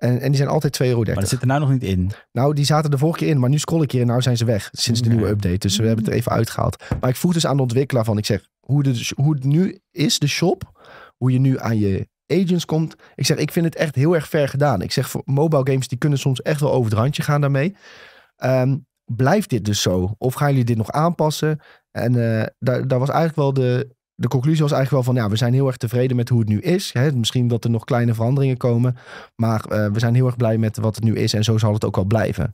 En, en die zijn altijd 2,30 euro. Maar dat zit er nou nog niet in. Nou, die zaten de vorige keer in, maar nu scroll ik hier en nou zijn ze weg. Sinds de nieuwe update. Dus we hebben het er even uitgehaald. Maar ik vroeg dus aan de ontwikkelaar van, ik zeg, hoe, de, hoe het nu is, de shop, hoe je nu aan je agents komt. Ik zeg, ik vind het echt heel erg ver gedaan. Ik zeg, voor mobile games, die kunnen soms echt wel over het randje gaan daarmee. Ehm, blijft dit dus zo? Of gaan jullie dit nog aanpassen? En eh, daar, daar was eigenlijk wel de, de conclusie was eigenlijk wel van, ja, we zijn heel erg tevreden met hoe het nu is. Hè? Misschien dat er nog kleine veranderingen komen, maar eh, we zijn heel erg blij met wat het nu is en zo zal het ook wel blijven.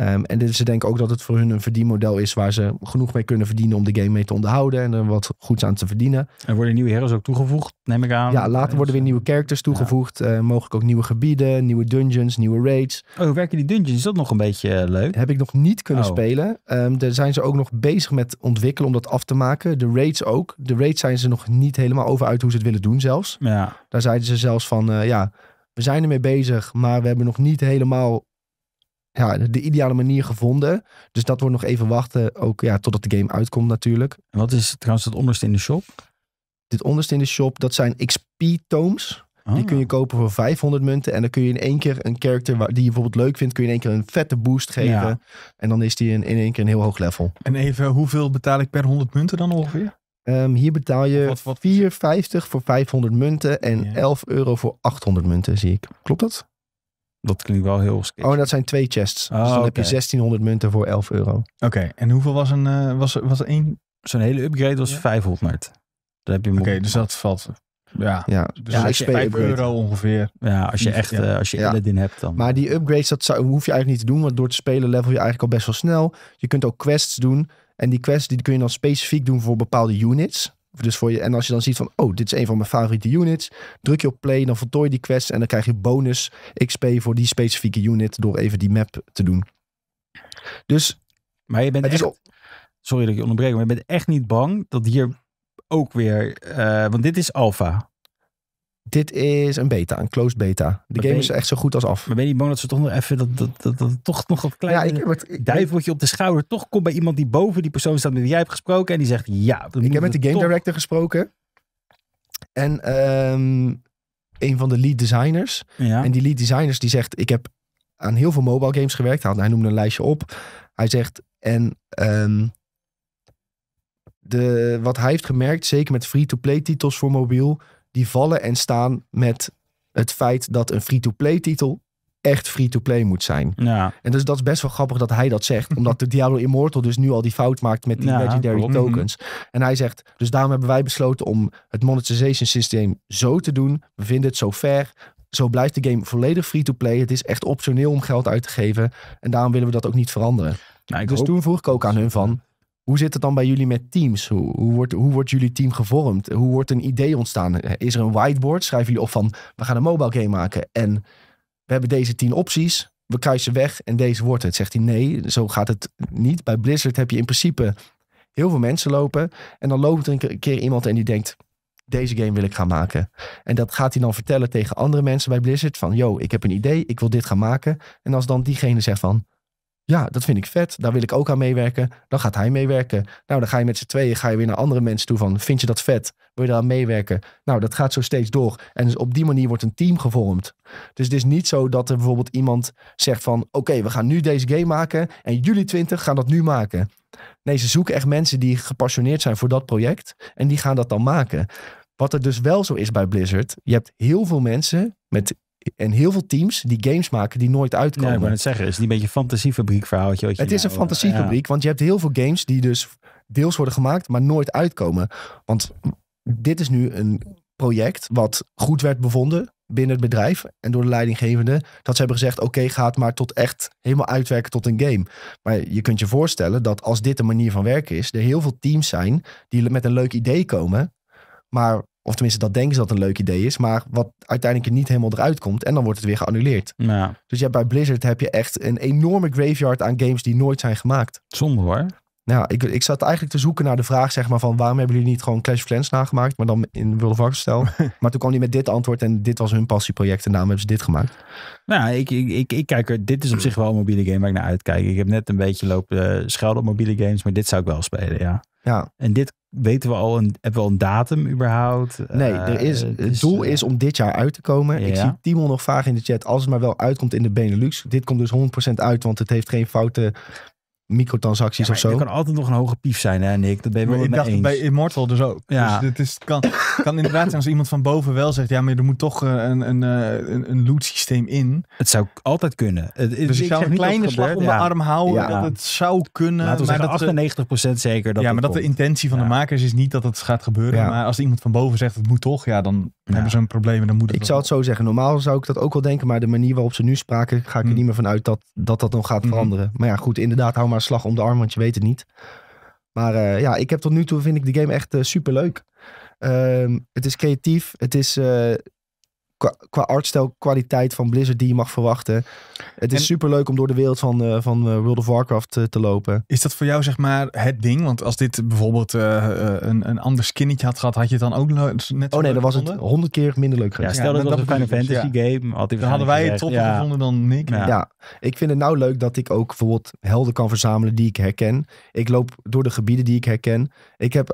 Um, en dit, ze denken ook dat het voor hun een verdienmodel is waar ze genoeg mee kunnen verdienen om de game mee te onderhouden en er wat goeds aan te verdienen. Er worden nieuwe heroes ook toegevoegd, neem ik aan. Ja, later worden weer nieuwe characters toegevoegd, eh, mogelijk ook nieuwe gebieden, nieuwe dungeons, nieuwe raids. Oh, hoe werken die dungeons? Is dat nog een beetje eh, leuk? Heb ik nog niet kunnen oh. spelen. Um, zijn ze ook nog bezig met ontwikkelen om dat af te maken. De raids ook. De raids zijn zijn ze nog niet helemaal over uit hoe ze het willen doen zelfs. Ja. Daar zeiden ze zelfs van, eh, ja, we zijn ermee bezig, maar we hebben nog niet helemaal ja, de ideale manier gevonden. Dus dat wordt nog even wachten, ook ja, totdat de game uitkomt natuurlijk. En wat is trouwens het onderste in de shop? Dit onderste in de shop, dat zijn XP-tomes. Die ah. kun je kopen voor 500 munten. En dan kun je in één keer een character die je bijvoorbeeld leuk vindt, kun je in één keer een vette boost geven. En dan is die in, in één keer een heel hoog level. En even, hoeveel betaal ik per 100 munten dan ongeveer? Ehm, hier betaal je 4,50 voor 500 munten en 11 euro voor 800 munten, zie ik. Klopt dat? Dat klinkt wel heel sketch. Oh, dat zijn twee chests. dus ah, dan heb je 1600 munten voor 11 euro. Oké, en hoeveel was een, eh, was, was één? Zo'n hele upgrade was ja. 500. Dan heb je Oké, dus dat valt ja, ja. Dus ja, 5 euro ongeveer. Ja, als je echt eh, als je ja. in hebt dan. Maar die upgrades, dat zou, hoef je eigenlijk niet te doen. Want door te spelen level je eigenlijk al best wel snel. Je kunt ook quests doen. En die quests die kun je dan specifiek doen voor bepaalde units. Dus voor je, en als je dan ziet van, oh, dit is een van mijn favoriete units. Druk je op play, dan voltooi je die quest. En dan krijg je bonus XP voor die specifieke unit door even die map te doen. Dus... Maar je bent echt... Sorry dat ik je onderbreek, maar je bent echt niet bang dat hier ook weer... Eh, want dit is alfa. Dit is een beta, een closed beta. De game is echt zo goed als af. Maar weet je niet bang dat ze toch nog even dat, dat, dat, toch nog dat kleine ja, ik, wat, ik, duiveltje op de schouder toch komt bij iemand die boven die persoon staat met wie jij hebt gesproken en die zegt ja. Ik heb met de game director gesproken en ehm, een van de lead designers. Ja. En die lead designers die zegt ik heb aan heel veel mobile games gewerkt. Hij noemde een lijstje op. Hij zegt en ehm, de, wat hij heeft gemerkt, zeker met free-to-play titels voor mobiel, die vallen en staan met het feit dat een free-to-play titel echt free-to-play moet zijn. Ja. En dus dat is best wel grappig dat hij dat zegt. Omdat de Diablo Immortal dus nu al die fout maakt met die legendary tokens. En hij zegt, dus daarom hebben wij besloten om het monetization systeem zo te doen. We vinden het zo ver. Zo blijft de game volledig free-to-play. Het is echt optioneel om geld uit te geven. En daarom willen we dat ook niet veranderen. Nou, dus toen vroeg ik ook aan hun van, hoe zit het dan bij jullie met teams? Hoe, hoe, wordt, hoe wordt jullie team gevormd? Hoe wordt een idee ontstaan? Is er een whiteboard? Schrijven jullie op van we gaan een mobile game maken en we hebben deze tien opties. We kruisen weg en deze wordt het. Zegt hij nee, zo gaat het niet. Bij Blizzard heb je in principe heel veel mensen lopen. En dan loopt er een keer iemand en die denkt, deze game wil ik gaan maken. En dat gaat hij dan vertellen tegen andere mensen bij Blizzard. Van, yo, ik heb een idee, ik wil dit gaan maken. En als dan diegene zegt van, ja, dat vind ik vet. Daar wil ik ook aan meewerken. Dan gaat hij meewerken. Nou, dan ga je met z'n tweeën ga je weer naar andere mensen toe van... vind je dat vet? Wil je daar aan meewerken? Nou, dat gaat zo steeds door. En dus op die manier wordt een team gevormd. Dus het is niet zo dat er bijvoorbeeld iemand zegt van... oké, we gaan nu deze game maken en jullie twintig gaan dat nu maken. Nee, ze zoeken echt mensen die gepassioneerd zijn voor dat project... en die gaan dat dan maken. Wat er dus wel zo is bij Blizzard... je hebt heel veel mensen met en heel veel teams die games maken die nooit uitkomen. Ja, ik het zeggen, is die een beetje fantasiefabriek verhaaltje? het is een nou, eh, fantasiefabriek, want je hebt heel veel games die dus deels worden gemaakt, maar nooit uitkomen. Want dit is nu een project wat goed werd bevonden binnen het bedrijf en door de leidinggevende. Dat ze hebben gezegd, oké, okay, ga het maar tot echt helemaal uitwerken tot een game. Maar je kunt je voorstellen dat als dit een manier van werken is, er heel veel teams zijn die met een leuk idee komen, maar of tenminste, dat denken ze dat een leuk idee is. Maar wat uiteindelijk er niet helemaal eruit komt. En dan wordt het weer geannuleerd. Dus ja, bij Blizzard heb je echt een enorme graveyard aan games die nooit zijn gemaakt. Zonde hoor. Ja, ik, ik zat eigenlijk te zoeken naar de vraag zeg maar van... waarom hebben jullie niet gewoon Clash of Clans nagemaakt? Maar dan in World of Warcraft maar toen kwam die met dit antwoord en dit was hun passieproject. En daarom hebben ze dit gemaakt. Nou, ik, ik, ik, kijk er... Dit is op zich wel een mobiele game waar ik naar uitkijk. Ik heb net een beetje lopen eh, schelden op mobiele games. Maar dit zou ik wel spelen, ja. Ja. En dit weten we al een, hebben we al een datum überhaupt? Nee, eh, er is, dus, het doel eh, is om dit jaar uit te komen. Ik zie Timon nog vragen in de chat. Als het maar wel uitkomt in de Benelux. Dit komt dus 100% uit, want het heeft geen foute microtransacties of zo. Er kan altijd nog een hoge pief zijn, hè Nick? Dat ben je wel ik dacht, eens. bij Immortal dus ook. Ja. Dus het is, kan, kan inderdaad zijn als iemand van boven wel zegt... ja, maar er moet toch eh, een, een, eh, een, een loot systeem in. Het zou altijd kunnen. Het, dus ik, zou een kleine slag om de arm houden ja. dat het zou kunnen. Laten we maar 98% zeker dat Ja, maar dat de intentie van de makers is niet dat het gaat gebeuren. Maar als iemand van boven zegt het moet toch, ja, dan hebben ze een probleem en dan moet Ik zou het zo zeggen. Normaal zou ik dat ook wel denken, maar de manier waarop ze nu spraken... ga ik er hmm. niet meer van uit dat dat, dat nog gaat hmm. veranderen. Maar ja, goed, inderdaad, hou maar een slag om de arm, want je weet het niet. Maar eh, ja, ik heb tot nu toe vind ik de game echt eh, super leuk. Ehm, het is creatief. Het is, eh, qua, qua artstijl kwaliteit van Blizzard die je mag verwachten. Het is super leuk om door de wereld van, eh, van eh, World of Warcraft eh, te lopen. Is dat voor jou zeg maar het ding? Want als dit bijvoorbeeld een, een ander skinnetje had gehad, had je het dan ook net Oh nee, dan was het honderd keer minder leuk geweest. Ja, stel dat, het bij een Final Fantasy dus, game. Had dan hadden wij het topper gevonden dan Nick. Ja. ik vind het nou leuk dat ik ook bijvoorbeeld helden kan verzamelen die ik herken. Ik loop door de gebieden die ik herken. Ik heb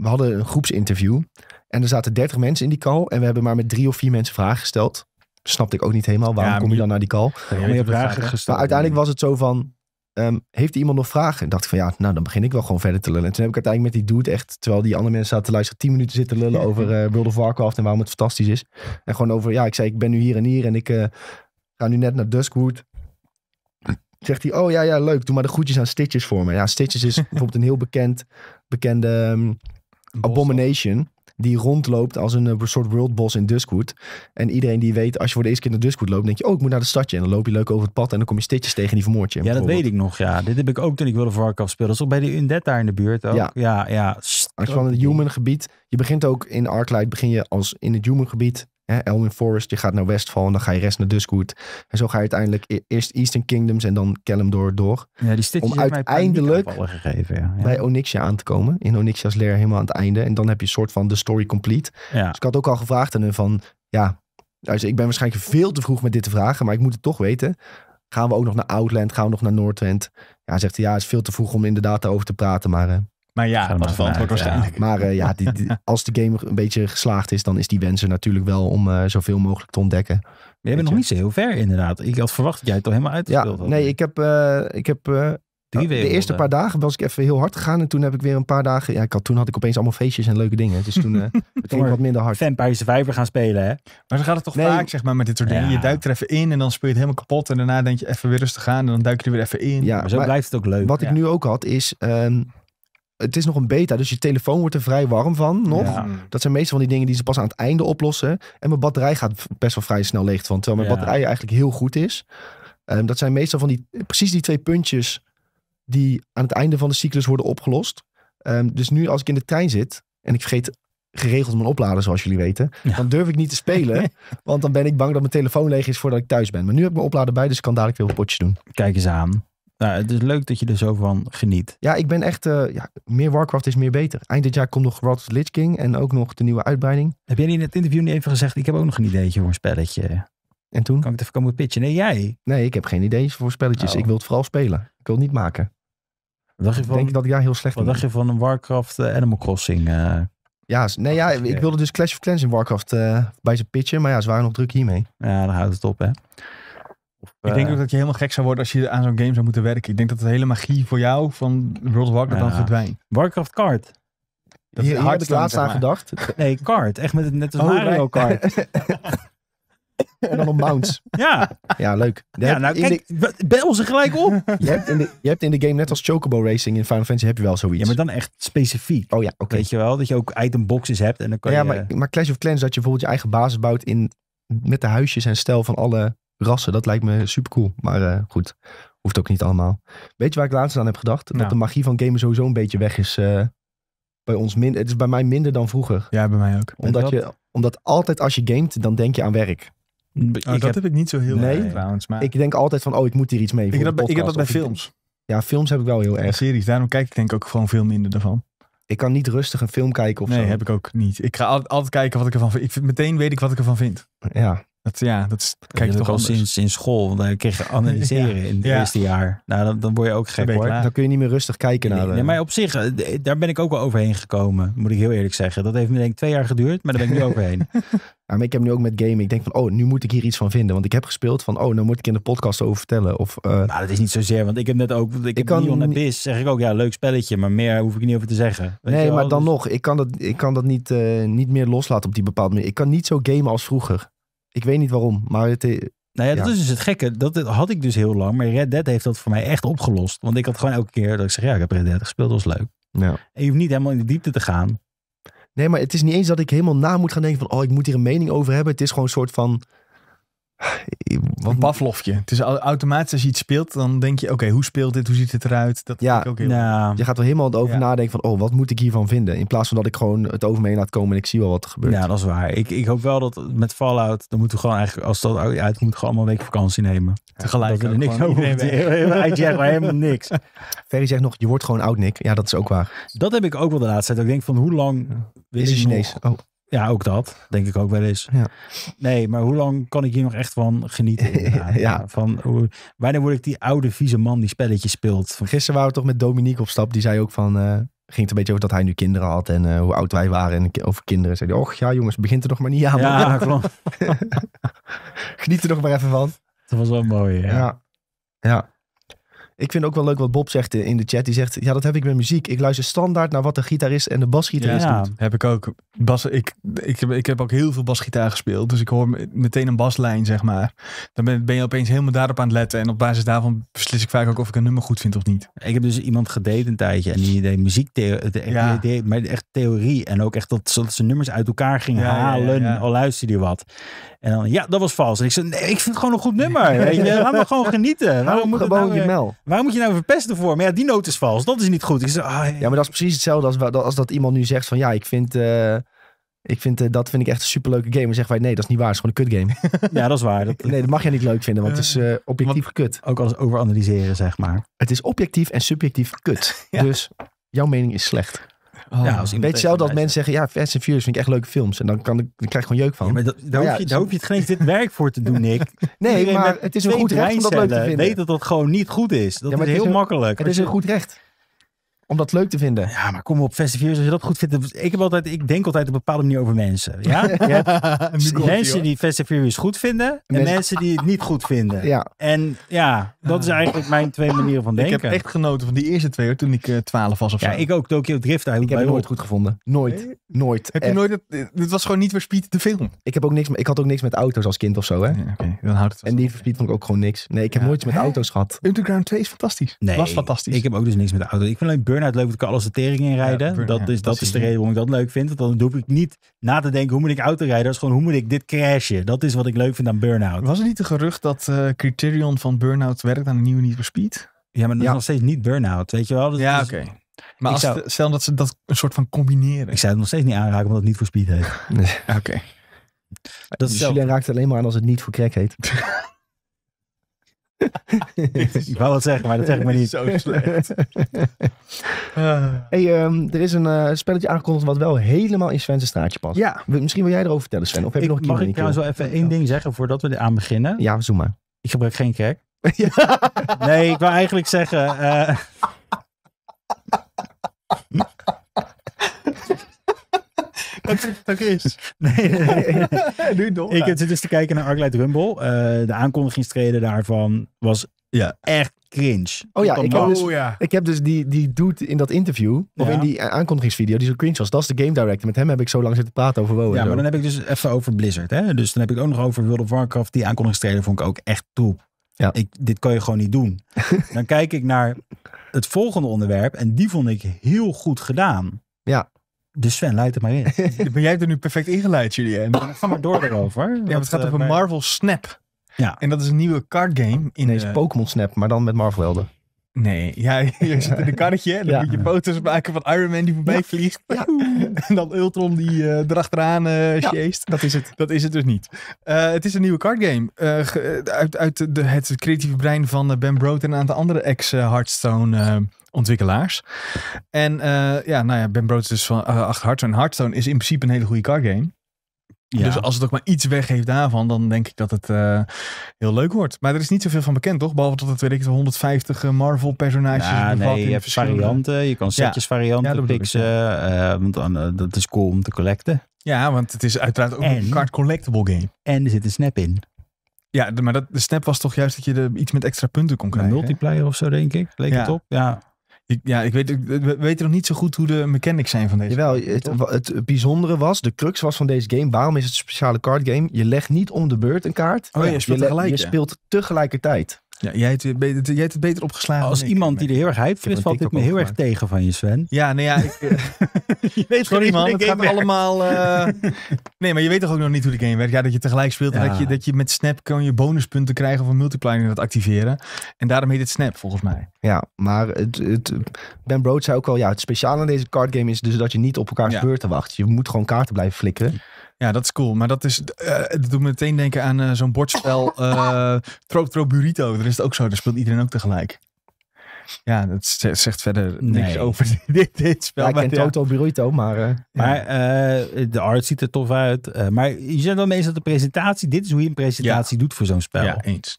we hadden een groepsinterview. En er zaten 30 mensen in die call. En we hebben maar met drie of vier mensen vragen gesteld. Snapte ik ook niet helemaal. Waarom kom je dan naar die call? Ja, je vragen gesteld. Maar uiteindelijk was het zo van. Um, heeft iemand nog vragen? En dacht ik van ja, nou dan begin ik wel gewoon verder te lullen. En toen heb ik uiteindelijk met die dude echt, terwijl die andere mensen zaten te luisteren, tien minuten zitten lullen over eh, World of Warcraft en waarom het fantastisch is. En gewoon over, ja, ik zei ik ben nu hier en hier en ik eh, ga nu net naar Duskwood. Zegt hij, oh ja, ja, leuk, doe maar de goedjes aan Stitches voor me. Ja, Stitches is bijvoorbeeld een heel bekend, bekende ehm, Abomination. Die rondloopt als een eh, soort worldboss in Duskwood. En iedereen die weet, als je voor de eerste keer naar Duskwood loopt, denk je, oh, ik moet naar de stadje. En dan loop je leuk over het pad en dan kom je stitjes tegen die vermoord je. Ja, dat weet ik nog. Ja, dit heb ik ook toen ik wilde Warcraft spelen Dat is ook bij de Undead daar in de buurt. Ook. Ja, ja. ja. Als van het human gebied, je begint ook in Arclight, begin je als in het human gebied Hè, Elwin Forest, je gaat naar Westfall en dan ga je rest naar Duskwood. En zo ga je uiteindelijk e-, eerst Eastern Kingdoms en dan Kalimdor door. Ja, die om uiteindelijk gegeven, ja. bij Onyxia aan te komen. In Onyxia's leer helemaal aan het einde. En dan heb je een soort van de story complete. Dus ik had ook al gevraagd aan hun van... Ja, dus ik ben waarschijnlijk veel te vroeg met dit te vragen, maar ik moet het toch weten. Gaan we ook nog naar Outland? Gaan we nog naar Noordwend? Ja, zegt hij, ja, is veel te vroeg om inderdaad daarover te praten, maar... Eh, maar ja, dat het waarschijnlijk. Maar eh, ja, die, als de game een beetje geslaagd is, dan is die wens er natuurlijk wel om eh, zoveel mogelijk te ontdekken. We hebben bent nog niet zo heel ver inderdaad. Ik had verwacht dat jij het al helemaal uitgespeeld had. Nee, ik heb, uh, ik heb de eerste paar dagen was ik even heel hard gegaan. En toen heb ik weer een paar dagen. Ja, ik toen had ik opeens allemaal feestjes en leuke dingen. Dus toen uh, ik wat minder hard. Vampire Survivor gaan spelen, hè? Maar ze gaat het toch vaak, zeg maar, met dit soort dingen. Je duikt er even in en dan speel je het helemaal kapot. En daarna denk je even weer rustig aan. En dan duik je er weer even in. Ja, maar zo blijft het ook leuk. Wat ik nu ook had, is. Ehm, het is nog een beta, dus je telefoon wordt er vrij warm van nog. Mm. Dat zijn meestal van die dingen die ze pas aan het einde oplossen. En mijn batterij gaat best wel vrij snel leeg van, terwijl mijn batterij eigenlijk heel goed is. Ehm, dat zijn meestal van die, precies die twee puntjes die aan het einde van de cyclus worden opgelost. Ehm, dus nu als ik in de trein zit en ik vergeet geregeld mijn opladen, zoals jullie weten, dan durf ik niet te spelen. want dan ben ik bang dat mijn telefoon leeg is voordat ik thuis ben. Maar nu heb ik mijn oplader bij, dus ik kan dadelijk weer een potje doen. Kijk eens aan. Nou, het is leuk dat je er zo van geniet. Ja, ik ben echt... Eh, ja, meer Warcraft is meer beter. Eind dit jaar komt nog of Lich King en ook nog de nieuwe uitbreiding. Heb jij in het interview niet even gezegd... ik heb ook nog een ideetje voor een spelletje? En toen? Kan ik het even komen pitchen? Nee, jij? Nee, ik heb geen ideeën voor spelletjes. Oh. Ik wil het vooral spelen. Ik wil het niet maken. Wat je van, denk ik dat ik daar heel slecht Wat dacht je van een Warcraft eh, Animal Crossing? Eh? ja, nee, ja, ik wilde dus Clash of Clans in Warcraft bij ze pitchen. Maar ja, ze waren nog druk hiermee. Ja, dan houdt het op, hè ik denk eh, ook dat je helemaal gek zou worden als je aan zo'n game zou moeten werken. Ik denk dat de hele magie voor jou van World of Warcraft dan verdwijnt. Warcraft card Dat hier, heb ik laatst aan gedacht. Nee, card Echt met, net als oh, Mario Kart. en dan op mounts. Ja. Ja, leuk. ja, nou kijk, de... bel ze gelijk op. je, hebt in de, je hebt in de game net als Chocobo Racing in Final Fantasy heb je wel zoiets. Ja, maar dan echt specifiek. Oh ja, oké. Weet je wel, dat je ook itemboxes hebt en dan kan ja, je... Ja, maar, maar Clash of Clans dat je bijvoorbeeld je eigen basis bouwt in, met de huisjes en stijl van alle rassen. Dat lijkt me super cool. Maar eh, goed, hoeft ook niet allemaal. Weet je waar ik laatst aan heb gedacht? Dat nou. de magie van gamen sowieso een beetje weg is. Eh, bij ons min, het is bij mij minder dan vroeger. Ja, bij mij ook. Omdat, je, omdat altijd als je gamet, dan denk je aan werk. Oh, dat heb, ik niet zo heel nee, erg trouwens. Maar... Ik denk altijd van, oh, ik moet hier iets mee. Ik, heb, podcast, dat bij films. ja, films heb ik wel heel erg. Series, daarom kijk ik denk ik ook gewoon veel minder daarvan. Ik kan niet rustig een film kijken of nee, heb ik ook niet. Ik ga altijd, altijd kijken wat ik ervan vind. Ik, meteen weet ik wat ik ervan vind. Ja, dat, ja, dat is, kijk je toch al sinds, sinds school. Want dan kreeg je analyseren in het eerste jaar. Nou, dan, dan word je ook gek dan hoor. Dan kun je niet meer rustig kijken naar... Nee, maar op zich, eh, daar ben ik ook wel overheen gekomen. Moet ik heel eerlijk zeggen. Dat heeft me denk twee jaar geduurd. Maar daar ben ik nu overheen. maar ik heb nu ook met gaming Ik denk van, oh, nu moet ik hier iets van vinden. Want ik heb gespeeld van, oh, nou moet ik in de podcast over vertellen. Of, eh, Nou, dat is niet zozeer. Want ik heb net ook, ik, heb niet Neon Abyss. zeg ik ook, ja, leuk spelletje. Maar meer hoef ik niet over te zeggen. nee, maar dan dus- nog. Ik kan dat, ik kan dat niet, eh, niet meer loslaten op die bepaalde manier. Ik kan niet zo gamen als vroeger. Ik weet niet waarom, maar het... Eh, nou ja, dat is dus het gekke. Dat had ik dus heel lang. Maar Red Dead heeft dat voor mij echt opgelost. Want ik had gewoon elke keer dat ik zeg, ja, ik heb Red Dead gespeeld, dat was leuk. Ja. je hoeft niet helemaal in de diepte te gaan. Nee, maar het is niet eens dat ik helemaal na moet gaan denken van... oh, ik moet hier een mening over hebben. Het is gewoon een soort van wat... Een paflofje. Het is automatisch als je iets speelt, dan denk je, oké, hoe speelt dit? Hoe ziet het eruit? Dat ja, ik ook heel nou. Je gaat er helemaal over nadenken van, oh, wat moet ik hiervan vinden? In plaats van dat ik gewoon het over me laat komen en ik zie wel wat er gebeurt. Ja, dat is waar. Ik, ik hoop wel dat met Fallout, dan moeten we gewoon eigenlijk, als dat uit, moeten gewoon allemaal een week vakantie nemen. Tegelijk. Dat er niks over Hij maar helemaal niks. Ferry zegt nog, je wordt gewoon oud, Nick. Ja, dat is ook waar. Dat heb ik ook wel de laatste tijd. Ik denk van, hoe lang... Is het Chinees? Oh. Ja, ook dat. Denk ik ook wel eens. Ja. Nee, maar hoe lang kan ik hier nog echt van genieten? ja. Van, hoe, wanneer word ik die oude vieze man die spelletjes speelt? Van... Gisteren waren we toch met Dominique op stap. Die zei ook van... Eh, ging het een beetje over dat hij nu kinderen had en eh, hoe oud wij waren en over kinderen. Zei hij, och ja jongens, begint er nog maar niet aan. Ja, klopt. Geniet er nog maar even van. Dat was wel mooi, Ja. ja. Ik vind ook wel leuk wat Bob zegt in de chat. Die zegt, ja, dat heb ik met muziek. Ik luister standaard naar wat de gitarist en de basgitarist doet. heb ik ook. Bas, ik, ik, heb, ik heb ook heel veel basgitaar gespeeld. Dus ik hoor meteen een baslijn, zeg maar. Dan ben, je opeens helemaal daarop aan het letten. En op basis daarvan beslis ik vaak ook of ik een nummer goed vind of niet. Ik heb dus iemand gedate een tijdje. En die deed muziektheorie, ja. maar echt theorie. En ook echt dat, ze nummers uit elkaar gingen halen. Al luisterde die wat. En dan, ja, dat was vals. ik zei, nee, ik vind het gewoon een goed nummer. Weet je, laat me gewoon genieten. Waarom moet gewoon nou je mel. Waarom moet je nou verpesten voor? Maar ja, die noot is vals. Dat is niet goed. Ik ah, ja. maar dat is precies hetzelfde als, als dat iemand nu zegt van ja, ik vind... Eh, ik vind, eh, dat vind ik echt een superleuke game. En zeggen wij, nee, dat is niet waar. Het is gewoon een kut game. Ja, dat is waar. Nee, dat mag jij niet leuk vinden, want het is eh, objectief kut. Ook als overanalyseren, zeg maar. Het is objectief en subjectief kut. Dus jouw mening is slecht. Oh, ja, Weet je dat mensen zeggen, ja, Fast and Furious vind ik echt leuke films. En dan, kan ik, dan krijg ik gewoon jeuk van. maar dat, daar, hoef je, hoef je het geen dit werk voor te doen, Nick. nee, maar het is een goed recht om dat leuk te vinden. weet dat dat gewoon niet goed is. Dat is heel makkelijk. Het is een goed recht om dat leuk te vinden. Ja, maar kom op, festivals, als je dat goed vindt. Ik, heb altijd, ik denk altijd op een bepaalde manier over mensen. Ja? mensen die festivals goed vinden en mensen... die het niet goed vinden. Ja. En ja, dat is ah. eigenlijk mijn twee manieren van denken. Ik heb echt genoten van die eerste twee toen ik eh, twaalf was of zo. Ja, ik ook. Tokyo Drift. Ik heb nooit goed gevonden. Nooit. Nooit. Heb je eh, nooit... Eh, dit was gewoon niet weer Speed de film. Ik, heb ook niks, ik had ook niks met auto's als kind of zo. Hè? Ja, Dan houdt het en die Speed ik ook gewoon niks. Nee, ik heb nooit met auto's gehad. Underground 2 is fantastisch. Nee, was fantastisch. Ik heb ook dus niks met auto's. Ik vind alleen Burn leuk, want ik kan alles de tering inrijden. dat is, dat is de reden waarom ik dat leuk vind. Want dan hoef ik niet na te denken hoe moet ik auto rijden. Dat is gewoon hoe moet ik dit crashen. Dat is wat ik leuk vind aan Burnout. Was er niet een gerucht dat eh, Criterion van Burnout werkt aan een nieuwe niet voor Speed? Ja, maar dat is nog steeds niet Burnout, weet je wel? Dat ja, oké. Maar als stel dat ze dat een soort van combineren. Ik zou het nog steeds niet aanraken, omdat het niet voor speed heet. Nee. Oké. Dat dus Julien raakt alleen maar aan als het niet voor crack heet. ik wou wat zeggen, maar dat zeg ik maar niet. Zo slecht. Ah. hey, ehm, er is eh, een spelletje aangekondigd wat wel helemaal in Sven's straatje past. Ja. Misschien wil jij erover vertellen, Sven. Of heb je nog een mag ik nou zo even één ding zeggen voordat we aan beginnen? Ja, zoem maar. Ik gebruik geen kerk. nee, ik wil eigenlijk zeggen... Uh... Dat het ook is. Nee, nu door. Ik zit dus te kijken naar Arclight Rumble. Eh, de aankondigingstreden daarvan was ja. echt cringe. Oh ja, ik heb, dus, oh, ja. ik heb dus die, die dude in dat interview, of in die aankondigingsvideo, die zo cringe was. Dat is de game director. Met hem heb ik zo lang zitten praten over WoW. Ja, maar dan heb ik dus even over Blizzard. Hè? Dus dan heb ik ook nog over World of Warcraft. Die aankondigingstreden vond ik ook echt troep. Ja. Ik, dit kan je gewoon niet doen. dan kijk ik naar het volgende onderwerp en die vond ik heel goed gedaan. Ja. Dus Sven, leid het maar in. ben jij er nu perfect ingeleid, Julien? Ga maar door daarover. Ja, het gaat eh, over Marvel Snap. Ja. En dat is een nieuwe card game. Oh, in deze eh, Pokémon Snap, maar dan met Marvel helden. Nee, jij je zit in een karretje en dan moet je foto's maken van Iron Man die voorbij vliegt. Ja. En dan Ultron die eh, erachteraan uh, Ja. dat is het. Dat is het dus niet. het is een nieuwe cardgame. Uh, uit uit de, het creatieve brein van Ben Brood en een aantal andere ex-Hearthstone ontwikkelaars. En uh, ja, nou ja, Ben is dus van uh, achter Hearthstone. Hardstone is in principe een hele goede card game. Ja. Dus als het ook maar iets weggeeft daarvan, dan denk ik dat het eh, heel leuk wordt. Maar er is niet zoveel van bekend, toch? Behalve dat het, weet ik, 150 Marvel-personages ja, nee, je hebt varianten, je kan setjes varianten ja, fixen, want dat is cool om te collecten. Ja, want het is uiteraard ook een card collectible game. En er zit een snap in. Ja, maar dat, de snap was toch juist dat je er iets met extra punten kon krijgen? multiplayer of zo, denk ik. Leek het op, ja. Ja, ik weet, ik weet nog niet zo goed hoe de mechanics zijn van deze. Jawel, het, het bijzondere was, de crux was van deze game. Waarom is het een speciale card game? Je legt niet om de beurt een kaart. Oh, ja, je speelt tegelijk, je speelt tegelijkertijd. Ja, jij hebt het beter, jij hebt het beter opgeslagen. Als iemand die er heel erg hype vindt, valt dit me heel erg tegen van je, Sven. Ja, nou ja. Ik, eh, je weet sorry man, het gaat allemaal... Eh, nee, maar je weet toch ook nog niet hoe de game werkt? Ja, dat je tegelijk speelt en dat je, dat je met Snap kan je bonuspunten krijgen van multiplier dat activeren. En daarom heet het Snap, volgens mij. Ja, maar het, het, Ben Brood zei ook al, ja, het speciale aan deze card game is dus dat je niet op elkaars ja. beurten wacht. Je moet gewoon kaarten blijven flikkeren. Ja, dat is cool. Maar dat is, uh, het doet me meteen denken aan eh, zo'n bordspel uh, eh, Tro Tro Burrito. Daar is het ook zo, daar speelt iedereen ook tegelijk. Ja, dat zegt verder niks over dit, dit spel. Ja, ik ken Toto ja. Burrito, maar... maar de art ziet er tof uit. Uh, maar je zegt wel dat de presentatie. Dit is hoe je een presentatie doet voor zo'n spel. Ja, eens.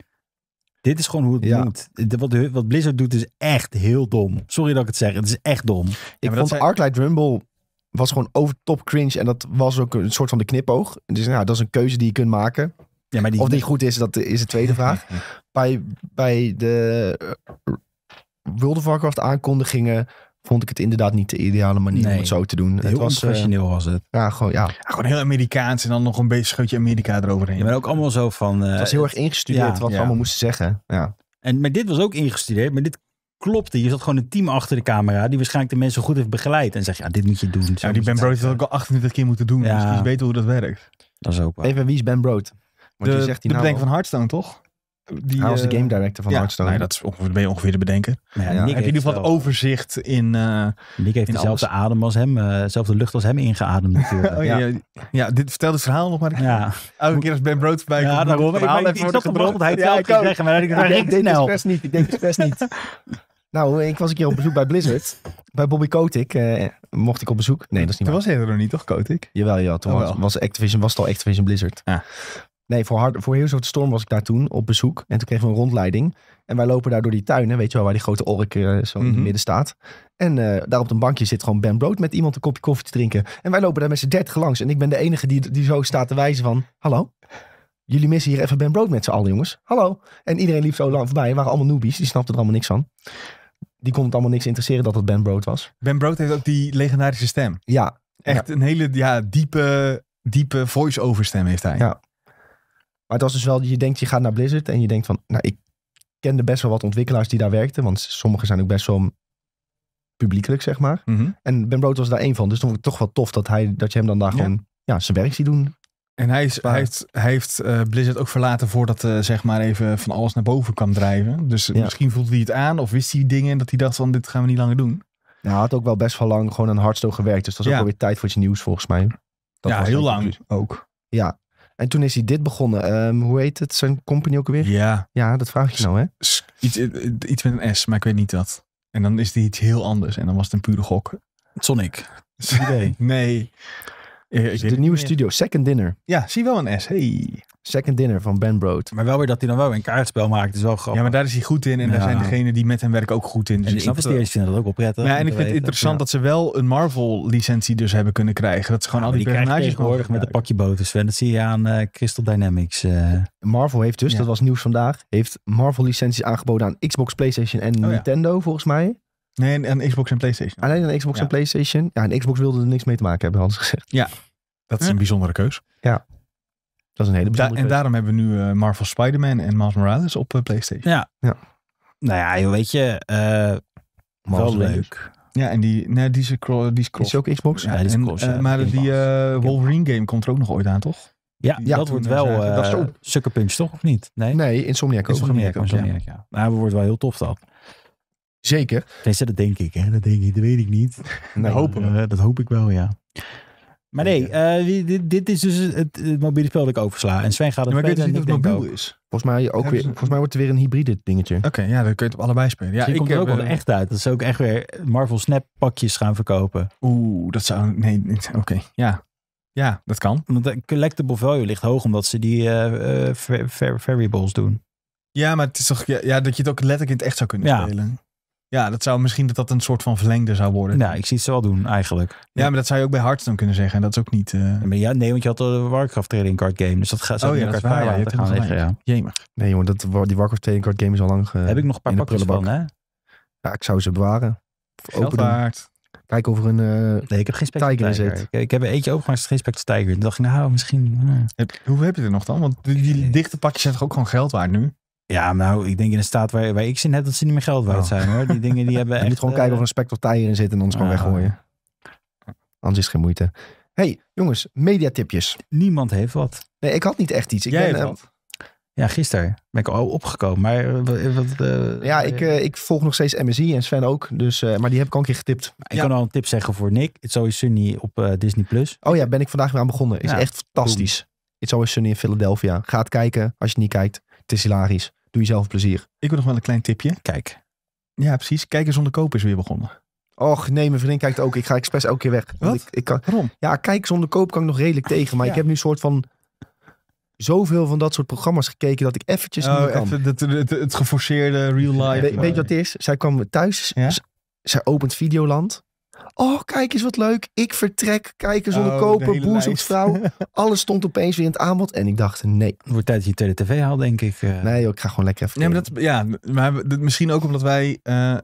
Dit is gewoon hoe het moet. De, wat, wat Blizzard doet is echt heel dom. Sorry dat ik het zeg. Het is echt dom. ik vond de Light Rumble was gewoon over top cringe. En dat was ook een soort van de knipoog. Dus nou, dat is een keuze die je kunt maken. Ja, maar die... Of die goed is, dat is de tweede vraag. Bij, bij de eh, World of Warcraft aankondigingen vond ik het inderdaad niet de ideale manier om het zo te doen. het was, eh, professioneel was het. Ja, gewoon, ja. Gewoon heel Amerikaans en dan nog een beetje scheutje Amerika eroverheen. Ja, maar ook allemaal zo van... Uh, het was heel erg ingestudeerd wat we allemaal moesten zeggen. Ja. En, maar dit was ook ingestudeerd, maar dit klopte. Je zat gewoon een team achter de camera die waarschijnlijk de mensen goed heeft begeleid. En zegt, ja, dit moet je doen. Ja, die Ben Brood is dat ook al 28 keer moeten doen. Dus ja. Dus ik weet hoe dat werkt. Dat is ook Even, wie is Ben Brood? Want de, je zegt de bedenker van Hearthstone, toch? Die, hij was de eh, game director van ja, Hearthstone. Nee, dat is ongeveer, ben je ongeveer de bedenker. Ja, ja, Nick in ieder geval het overzicht in uh, Nick heeft dezelfde adem als hem, eh, dezelfde lucht als hem ingeademd natuurlijk. Oh, ja. ja, dit vertelt het verhaal nog maar. Ja. Elke keer als Ben Brood voorbij komt. Ja, daarom. Ik, ik, ik hij het ja, zeggen, maar ik denk, nou. ik best niet. Ik denk het best niet. Nou, ik was een keer op bezoek bij Blizzard. Bij Bobby Kotick uh, mocht ik op bezoek. Nee, dat is niet was hij er nog niet, toch, Kotick? Jawel, ja. Toen oh, was, Activision, was het al Activision Blizzard. Ah. Nee, voor, hard, voor Heroes of Storm was ik daar toen op bezoek. En toen kregen we een rondleiding. En wij lopen daar door die tuinen, weet je wel, waar die grote ork eh, zo in het mhm. midden staat. En eh, daar op een bankje zit gewoon Ben Brood met iemand een kopje koffie te drinken. En wij lopen daar met z'n dertig langs. En ik ben de enige die, die zo staat te wijzen van, hallo? Jullie missen hier even Ben Brood met z'n allen, jongens. Hallo. En iedereen liep zo lang voorbij. Er waren allemaal newbies, die snapten er allemaal niks van die kon het allemaal niks interesseren dat het Ben Brood was. Ben Brood heeft ook die legendarische stem. Ja. Echt een hele ja, diepe, diepe voice-over stem heeft hij. Ja. Maar het was dus wel, je denkt je gaat naar Blizzard en je denkt van, nou ik kende best wel wat ontwikkelaars die daar werkten. Want sommigen zijn ook best wel publiekelijk, zeg maar. Mhm. En Ben Brood was daar één van. Dus toen vond ik het toch wel tof dat, hij, dat je hem dan daar ja. gewoon ja, zijn werk ziet doen. En hij, is, hij heeft, eh, Blizzard ook verlaten voordat uh, zeg maar even van alles naar boven kwam drijven. Dus misschien voelde hij het aan of wist hij dingen dat hij dacht van dit gaan we niet langer doen. Nou, hij had ook wel best wel lang gewoon aan Hearthstone gewerkt. Dus dat was ja. ook alweer tijd voor iets nieuws volgens mij. ja, heel lang ook. Ja. En toen is hij dit begonnen. Ehm, hoe heet het? Zijn company ook weer? Ja. Ja, dat vraag je nou hè. iets, eh, iets met een S, maar ik weet niet dat. En dan is hij iets heel anders. En dan was het een pure gok. Sonic. Nee. nee. Dus de nieuwe studio, Second Dinner. Ja, zie wel een S. Hey. Second Dinner van Ben Brood. Maar wel weer dat hij dan wel een kaartspel maakt. is wel grappig. Ja, maar daar is hij goed in. En daar zijn degenen die met hem werken ook goed in. Dus en de investeerders vinden dat ook wel prettig. Ja, en ik vind het interessant dat ze wel een Marvel-licentie dus hebben kunnen krijgen. Dat ze gewoon al die, die personages met een pakje boter, Sven. Dat zie je aan eh, Crystal Dynamics. Eh. Marvel heeft dus, dat was nieuws vandaag, heeft Marvel-licenties aangeboden aan Xbox, PlayStation en oh Nintendo volgens mij. Nee, aan Xbox en PlayStation. Alleen een Xbox en PlayStation. Ja, en Xbox wilde er niks mee te maken hebben, hadden ze gezegd. Ja, dat is een bijzondere keus. Ja. Dat is een hele bijzondere da En daarom hebben we nu eh, Marvel Spider-Man en Miles Morales op eh, PlayStation. Ja. ja. Nou ja, weet je, uh, wel leuk. Ja, en die, nee, die, is, die is Is ook Xbox? Ja, die is en, maar die Wolverine game komt er ook nog ooit aan, toch? Ja, ja, dat wordt wel Dat uh, Sucker Punch, toch? Of niet? Nee, nee Insomniac ook. Insomniac, Insomniac, ja. ja. Nou, dat wordt wel heel tof, dat. Zeker. Tenminste, dat denk ik. Hè? Dat denk ik, dat weet ik niet. dat hopen we. Eh, dat hoop ik wel, ja. Maar nee, eh, dit, is dus het, het, mobiele spel dat ik oversla. En Sven gaat het ja, maar ik weet dus niet of het mobiel is. Volgens mij, ook weer, volgens mij wordt het weer een hybride dingetje. Oké, ja, dan kun je het op allebei spelen. Ja, dus ik komt er ook wel echt uit. Dat ze ook echt weer Marvel Snap pakjes gaan verkopen. Oeh, dat zou... Nee, oké. Ja. ja, dat kan. Want de collectible value ligt hoog omdat ze die eh, variables doen. Ja, maar het is toch... Ja, dat je het ook letterlijk in het echt zou kunnen ja. spelen. Ja, dat zou misschien dat dat een soort van verlengde zou worden. Nou, ik zie het zo wel doen eigenlijk. Ja, maar dat zou je ook bij Hearthstone kunnen zeggen. En dat is ook niet... Eh, maar ja, nee, want je had de Warcraft trading card game. Dus dat gaat zo oh, ja, elkaar waar, ja, gaan liggen. Ja. Jemig. Nee jongen, dat, die Warcraft trading card game is al lang eh, Heb ik nog een paar pakjes van, hè? Ja, ik zou ze bewaren. Geldwaard. Kijk of er een uh, nee, ik heb geen Spectre Tiger. zit. Ik, heb een eentje open, maar het is geen Spectre Tiger. dacht ik, nou, misschien... Uh. Heb, hoe heb je er nog dan? Want die, die dichte pakjes zijn toch ook gewoon geld waard nu? Ja, nou, ik denk in een staat waar, waar ik zin heb dat ze niet meer geld waard oh. zijn hoor. Die dingen die hebben. Je moet gewoon kijken of eh, er een hier in zit en ons gewoon weggooien. Anders is het geen moeite. hey, jongens, mediatipjes. Niemand heeft wat. Nee, ik had niet echt iets. Ik Jij ben, eh, Ja, gisteren ben ik al opgekomen. Maar eh, wat, ja, ik, ik volg nog steeds MSI en Sven ook. Dus, maar die heb ik al een keer getipt. Ik kan al een tip zeggen voor Nick. It's Always Sunny op Disney+. Plus. Oh ja, ben ik vandaag weer aan begonnen. Is echt fantastisch. Boom. It's Always Sunny in Philadelphia. gaat kijken als je niet kijkt. Het is hilarisch. Doe jezelf plezier. Ik wil nog wel een klein tipje. Kijk. Ja, precies. Kijkers zonder kopen is weer begonnen. Och nee, mijn vriendin kijkt ook. Ik ga expres elke keer weg. Wat? Ik, ik kan, Waarom? Ja, kijk onderkoop kan ik nog redelijk tegen. Maar ik heb nu een soort van zoveel van dat soort programma's gekeken dat ik eventjes oh, niet kan. Even het, het, geforceerde real life. weet je eh. wat het is? Zij kwam thuis. Zij opent Videoland. Oh, kijk eens wat leuk. Ik vertrek. kijken eens onderkopen. Oh, boer zoekt vrouw. Alles stond opeens weer in het aanbod. En ik dacht, nee. Het wordt tijd dat je tweede tv haalt, denk ik. Eh. Nee, ik ga gewoon lekker even. Nee, maar dat, ja, maar misschien ook omdat wij eh,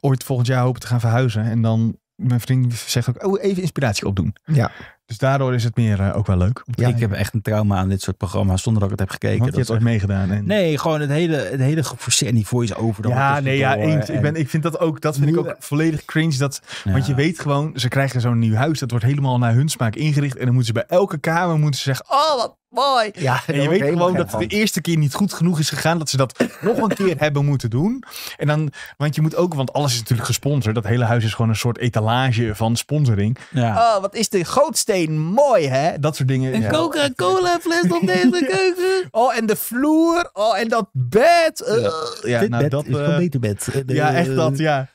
ooit volgend jaar hopen te gaan verhuizen. En dan mijn vriend zegt ook, oh, even inspiratie opdoen. Ja. Dus daardoor is het meer eh, ook wel leuk. ik heb echt een trauma aan dit soort programma's zonder dat ik het heb gekeken. dat je hebt echt... ooit meegedaan. En... Nee, gewoon het hele, het hele geforceerd en die voice-over. Ja, nee, ja, eens. Ik, ben, ik vind dat ook, dat vind ik ook volledig cringe. Dat, Want je weet gewoon, ze krijgen zo'n nieuw huis. Dat wordt helemaal naar hun smaak ingericht. En dan moeten ze bij elke kamer moeten zeggen, oh, wat ja, en je weet gewoon dat het de eerste keer niet goed genoeg is gegaan. Dat ze dat nog een keer hebben moeten doen. En dan, want je moet ook, want alles is natuurlijk gesponsord. Dat hele huis is gewoon een soort etalage van sponsoring. Ja. Oh, wat is de grootsteen mooi, hè? Dat soort dingen. Een Coca-Cola fles op deze keuken. Oh, en de vloer. Oh, en dat bed. ja, ja nou bed dat, is uh, beter bed. ja, echt dat, ja.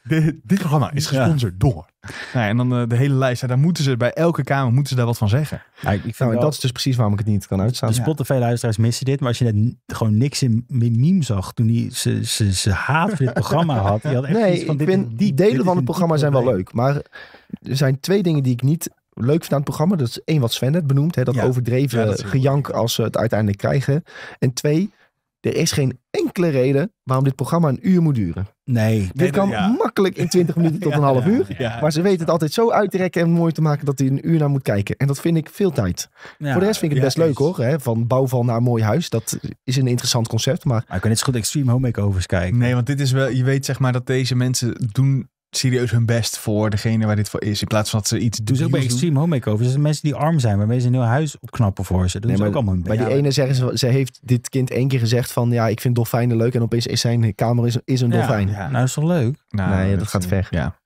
dit programma is gesponsord door nou, en dan eh, de hele lijst. Daar moeten ze bij elke kamer moeten ze daar wat van zeggen. ik, nou, dat is dus precies waarom ik het niet kan uitstaan. De veel luisteraars missen dit. Maar als je net gewoon niks in Mimim zag toen ze, ze, ze haat voor dit programma had. Die had echt nee, van, ik vind, die delen van het programma zijn wel leuk. Maar er zijn twee dingen die ik niet leuk vind aan het programma. Dat is één wat Sven net benoemd. Hè, dat overdreven gejank als ze het uiteindelijk krijgen. En twee, er is geen enkele reden waarom dit programma een uur moet duren. Nee. Dit kan makkelijk in 20 minuten tot een half uur. maar ze weten het altijd zo uit te rekken en mooi te maken dat hij een uur naar moet kijken. En dat vind ik veel tijd. Voor de rest vind ik het best leuk hoor. Hè? Van bouwval naar mooi huis. Dat is een interessant concept. Maar, ik kan net zo goed Extreme Home Makeovers kijken. Nee, want dit is wel, je weet zeg maar dat deze mensen doen serieus hun best voor degene waar dit voor is. In plaats van dat ze iets doen. ze ook bij extreme home makeovers. Dus mensen die arm zijn, waarmee ze een nieuw huis opknappen voor ze. Doen nee, maar, Bij die ene zeggen ze, ze heeft dit kind één keer gezegd van... ja, ik vind dolfijnen leuk. En opeens is zijn kamer is, is een dolfijn. Ja. Nou, is wel leuk? Nou, nee, dat, gaat ver. Ja.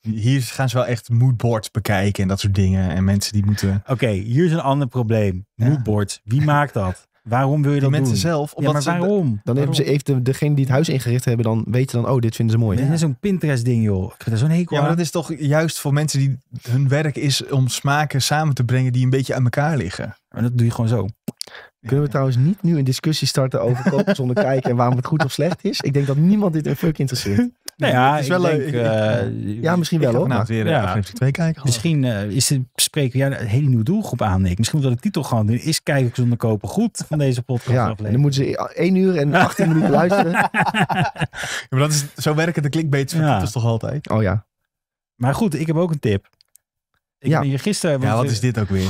Hier gaan ze wel echt moodboards bekijken en dat soort dingen. En mensen die moeten... Oké, hier is een ander probleem. Moodboards. Wie maakt dat? Waarom wil je die dat mensen doen? zelf? Ja, maar ze, Dan Hebben ze, heeft degene die het huis ingericht hebben, dan weten dan, oh, dit vinden ze mooi. Ja. is zo'n Pinterest-ding, joh. Ik vind zo'n hekel. Ja, maar dat is toch juist voor mensen die hun werk is om smaken samen te brengen die een beetje aan elkaar liggen. En dat doe je gewoon zo. Kunnen we trouwens niet nu een discussie starten over kopen zonder kijken en waarom het goed of slecht is? Ik denk dat niemand dit een fuck interesseert. Nou ja, is wel eh, eh, ik denk, ja, misschien wel hoor. Nou, weer ja. 2 kijken. Misschien eh, is het, spreken we een hele nieuwe doelgroep aan, Nick. Misschien moet dat de titel gewoon doen. Is kijken zonder kopen goed van deze podcast ja, aflevering. Dan moeten ze 1 uur en 18 minuten luisteren. maar dat is, zo werken de clickbaits ja. is toch altijd? Oh ja. Maar goed, ik heb ook een tip. Ik ja. ben hier gisteren... Ja, wat is dit ook weer?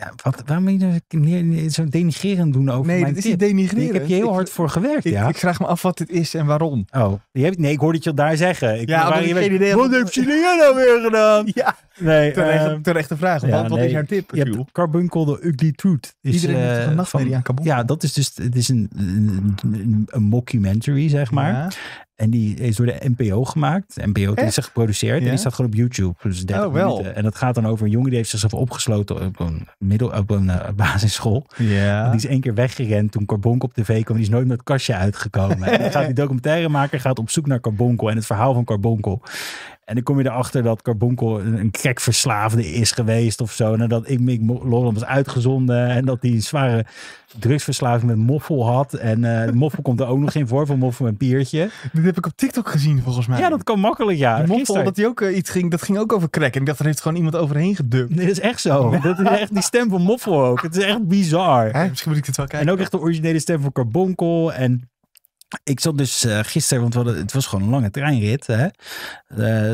Ja, wat, waarom moet je nou zo denigrerend doen over nee, mijn Nee, dat is niet Ik heb je heel hard voor gewerkt, ik, ja. Ik, vraag me af wat dit is en waarom. Oh, hebt, nee, ik hoorde het je daar zeggen. Ik ja, ik idee. Wat heeft nou weer gedaan? Ja, nee, ehm, terechte vraag. wat, wat is haar tip? Carbuncle de Ugly Truth. Is, Iedereen uh, heeft een eh, aan Ja, dat is dus het is een, een, een mockumentary, zeg maar. En die is door de NPO gemaakt. De NPO is geproduceerd. En die staat gewoon op YouTube. Dus oh, minuten. En dat gaat dan over een jongen die heeft zichzelf opgesloten op een middel, op een basisschool. die is één keer weggerend toen Carbonco op tv kwam. Die is nooit met het kastje uitgekomen. en gaat die documentaire documentairemaker gaat op zoek naar Carbonkel en het verhaal van Carbonkel. En dan kom je erachter dat Carbonkel een crackverslaafde is geweest of zo. Nadat ik Mick Lolland was uitgezonden. En dat hij een zware drugsverslaving met Moffel had. En uh, Moffel komt er ook nog in voor, van Moffel een Piertje. Dit heb ik op TikTok gezien volgens mij. Ja, dat kan makkelijk, ja. Die Moffel, dat hij ook eh, iets ging, dat ging ook over crack. En ik dacht, er heeft gewoon iemand overheen gedumpt. Nee, dat is echt zo. Dat is echt die stem van Moffel ook. Het is echt bizar. Misschien moet ik het wel kijken. En ook echt de originele stem van Carbonkel. En ik zat dus uh, gisteren, want het was gewoon een lange treinrit. Hè?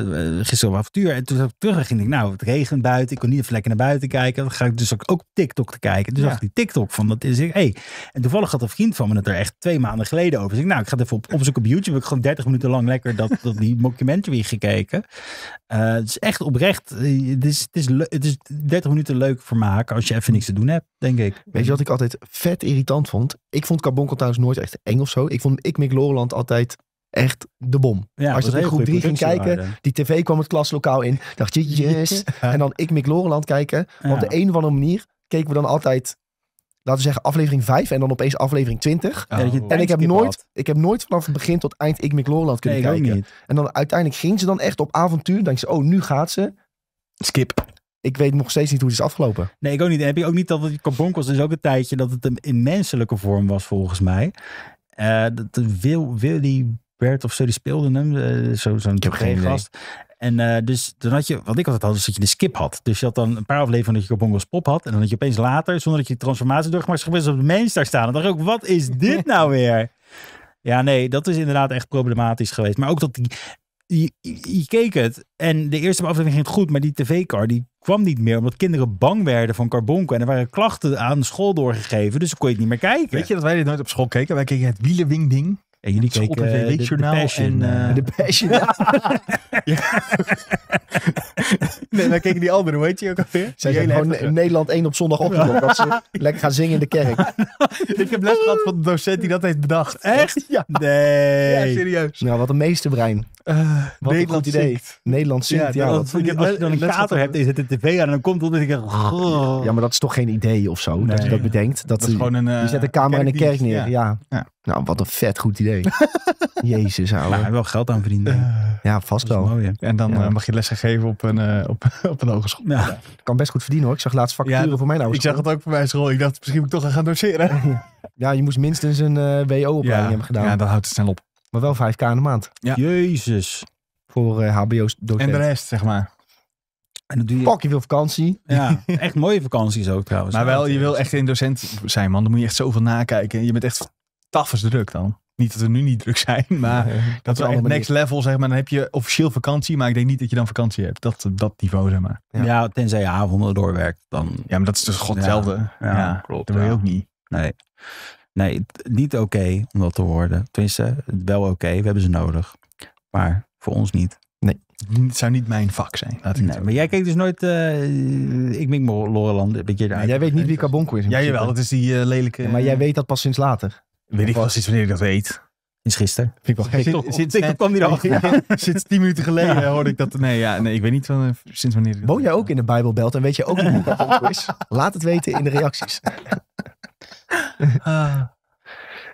Uh, gisteren op avontuur. En toen ik terug ging ik, nou, het regent buiten. Ik kon niet even lekker naar buiten kijken. Dan ga ik dus ook, op TikTok te kijken. Dus ja. zag ik die TikTok van, dat is ik, hey. En toevallig had een vriend van me het er echt twee maanden geleden over. Dus ik, nou, ik ga even op, opzoeken op YouTube. Heb ik gewoon 30 minuten lang lekker dat, dat die documentary gekeken. het is echt oprecht. Het is, het, is, het is 30 minuten leuk vermaken als je even niks te doen hebt, denk ik. Weet je wat ik altijd vet irritant vond? Ik vond Carbon thuis nooit echt eng of zo. Ik vond ik Mick Loreland altijd echt de bom. Als je op groep drie ging kijken, die tv kwam het klaslokaal in, dacht je yes. en dan ik Mick Loreland kijken. Maar op de een of andere manier keken we dan altijd laten we zeggen, aflevering 5 en dan opeens aflevering 20. en ik heb, nooit, ik heb nooit vanaf het begin tot eind ik Mick-Lorland kunnen kijken. En dan uiteindelijk ging ze dan echt op avontuur. Dan denk ze, oh, nu gaat ze. Skip. Ik weet nog steeds niet hoe het is afgelopen. Nee, ik ook niet. En heb je ook niet dat het Carbonkels is ook een tijdje dat het een in menselijke vorm was volgens mij. Uh, dat, Wil, die Bert of zo, die speelde hem. Eh, zo, zo'n ik heb geen gast. En eh, dus toen had je, wat ik altijd had, is dat je de skip had. Dus je had dan een paar afleveringen dat je was Pop had. En dan had je opeens later, zonder dat je de transformatie doorgemaakt was, op de mainstar staan. En dan dacht ik ook, wat is dit nou weer? Ja, nee, dat is inderdaad echt problematisch geweest. Maar ook dat die, je, keek het en de eerste aflevering ging het goed, maar die tv-car die kwam niet meer omdat kinderen bang werden van carbonken. En er waren klachten aan school doorgegeven, dus kon je het niet meer kijken. Weet je dat wij dit nooit op school keken? Wij keken het wielenwing-ding. En jullie keken op het eh, de Weekjournaal en eh. Eh, de Passion. Ja. nee, dan keken die anderen, weet je ook alweer? zijn gewoon Nederland 1 op zondag opgelopen. Dat ze lekker gaan zingen in de kerk. Ik heb les gehad van de docent die dat heeft bedacht. Echt? Ja. Nee. Ja, serieus. Nou, wat een brein uh, Wat Nederland idee. Nederland ja als je dan eh, een kater hebt en je zet de tv aan en dan komt het ik Ja, maar dat is toch geen idee of zo, dat je dat bedenkt. Dat, is gewoon een, je zet een eh, camera in een kerk neer, ja. Ja. Nou, wat een vet goed idee. Jezus, ouwe. Nou, wel geld aan verdienen. ja, vast wel. en dan mag je lessen geven op een, op, op een hogeschool. Ja. Kan best goed verdienen hoor. Ik zag laatst facturen voor mijn ouders. Ik zag het ook voor mijn school. Ik dacht, misschien moet ik toch gaan doseren. ja, je moest minstens een WO-opleiding hebben gedaan. Ja, dan houdt het snel op. Maar wel 5k in de maand. Jezus. Voor uh, eh, HBO's docent. En de rest, zeg maar. En dan doe je... Pak, je veel vakantie. Ja, echt mooie vakanties ook trouwens. Maar wel, je wil echt een docent zijn, man. Dan moet je echt zoveel nakijken. En je bent echt tafels druk dan. Niet dat we nu niet druk zijn, maar dat is het next level, zeg maar. Dan heb je officieel vakantie, maar ik denk niet dat je dan vakantie hebt. Dat, dat niveau, zeg maar. Ja, tenzij je avonden doorwerkt. Dan... Ja, maar dat is dus god hetzelfde. Ja, klopt. Dat wil je ook niet. Nee. Nee, niet oké om dat te worden. Tenminste, wel oké, we hebben ze nodig. Maar voor ons niet. Nee, het zou niet mijn vak zijn. nee, maar jij kijkt dus nooit... Eh, ik mik Loreland een beetje uit. Jij weet niet wie Carbonco is. Ja, jawel, dat is die eh, lelijke... maar jij weet dat pas sinds later. Weet ik wel sinds wanneer ik dat weet. Sinds gisteren. ik Zit, zit, kwam hier al. Sinds tien minuten geleden hoorde ik dat. Nee, ja, nee, ik weet niet van, eh, sinds wanneer. Woon jij ook in de Bijbelbelt en weet je ook niet hoe dat is? Laat het weten in de reacties.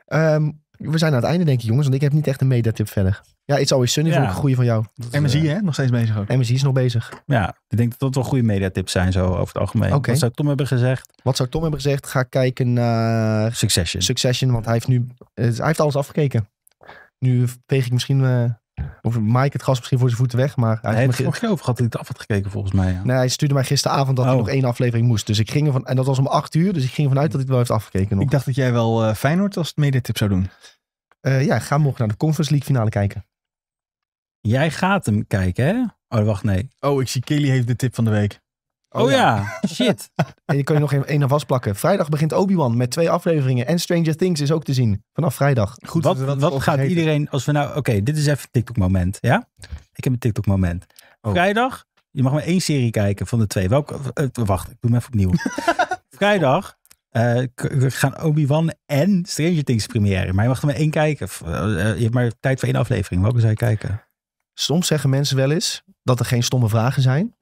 Ehm, we zijn aan het einde, denk ik, jongens. Want ik heb niet echt een mediatip verder. Ja, It's Always Sunny ja. vond ik een goede van jou. Dat MSI, uh, eh, hè? Nog steeds bezig ook. MSI is nog bezig. Ja, ik denk dat dat wel goede mediatips zijn zo over het algemeen. Wat zou Tom hebben gezegd? Wat zou Tom hebben gezegd? Ga kijken naar... Succession. Succession, want hij heeft nu... Eh, hij heeft alles afgekeken. Nu veeg ik misschien... Eh, of Mike het gas misschien voor zijn voeten weg. Maar hij, heeft het nog over gehad hij het af had gekeken volgens mij. Ja. Nee, hij stuurde mij gisteravond dat oh. hij nog één aflevering moest. Dus ik ging ervan, en dat was om acht uur. Dus ik ging ervan uit dat hij het wel heeft afgekeken nog. Ik dacht dat jij wel fijn eh, Feyenoord als medetip zou doen. Uh, ja, ga morgen naar de Conference League finale kijken. Jij gaat hem kijken, hè? Oh, wacht, nee. Oh, ik zie Kelly heeft de tip van de week. Oh, oh, ja. shit. En je kan je nog één aan vastplakken. Vrijdag begint Obi-Wan met twee afleveringen. En Stranger Things is ook te zien vanaf vrijdag. Goed, wat, wat gaat iedereen als we nou... Oké, dit is even TikTok-moment, ja? Ik heb een TikTok-moment. Oh. Vrijdag, je mag maar één serie kijken van de twee. Welke, eh, eh, wacht, ik doe hem even opnieuw. Vrijdag eh, gaan Obi-Wan en Stranger Things premieren, Maar je mag er maar één kijken. je hebt maar tijd voor één aflevering. Welke zou kijken? Soms zeggen mensen wel eens dat er geen stomme vragen zijn.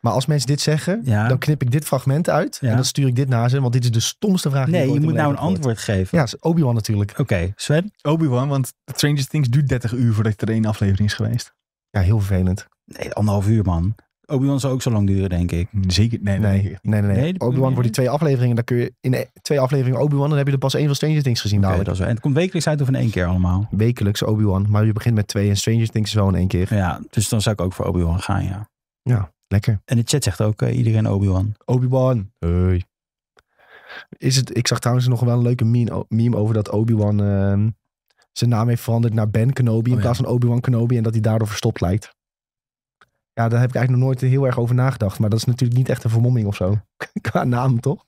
Maar als mensen dit zeggen, dan knip ik dit fragment uit. En dan stuur ik dit naar ze. Want dit is de stomste vraag. Nee, je moet nou een antwoord geven. Ja, Obi-Wan natuurlijk. Oké, okay. Sven? Obi-Wan, want Stranger Things duurt 30 uur voordat er één aflevering is geweest. Ja, heel vervelend. Nee, anderhalf uur man. Obi-Wan zou ook zo lang duren, denk ik. Mm, zeker. Nee, nee, nee. nee, nee, Obi-Wan voor die twee afleveringen. Dan kun je in e- twee afleveringen Obi-Wan. Dan heb je er pas één van Stranger Things gezien. Okay, dat en het komt wekelijks uit of in één keer allemaal? Wekelijks Obi-Wan. Maar je begint met twee en Stranger Things is wel in één keer. Ja, dus dan zou ik ook voor Obi-Wan gaan, ja. Ja. Lekker. En de chat zegt ook eh, iedereen Obi-Wan. Obi-Wan. Hey. Is het, ik zag trouwens nog wel een leuke meme, over dat Obi-Wan ehm, zijn naam heeft veranderd naar Ben Kenobi oh in plaats van Obi-Wan Kenobi en dat hij daardoor verstopt lijkt. Ja, daar heb ik eigenlijk nog nooit heel erg over nagedacht. Maar dat is natuurlijk niet echt een vermomming of zo. Qua naam, toch?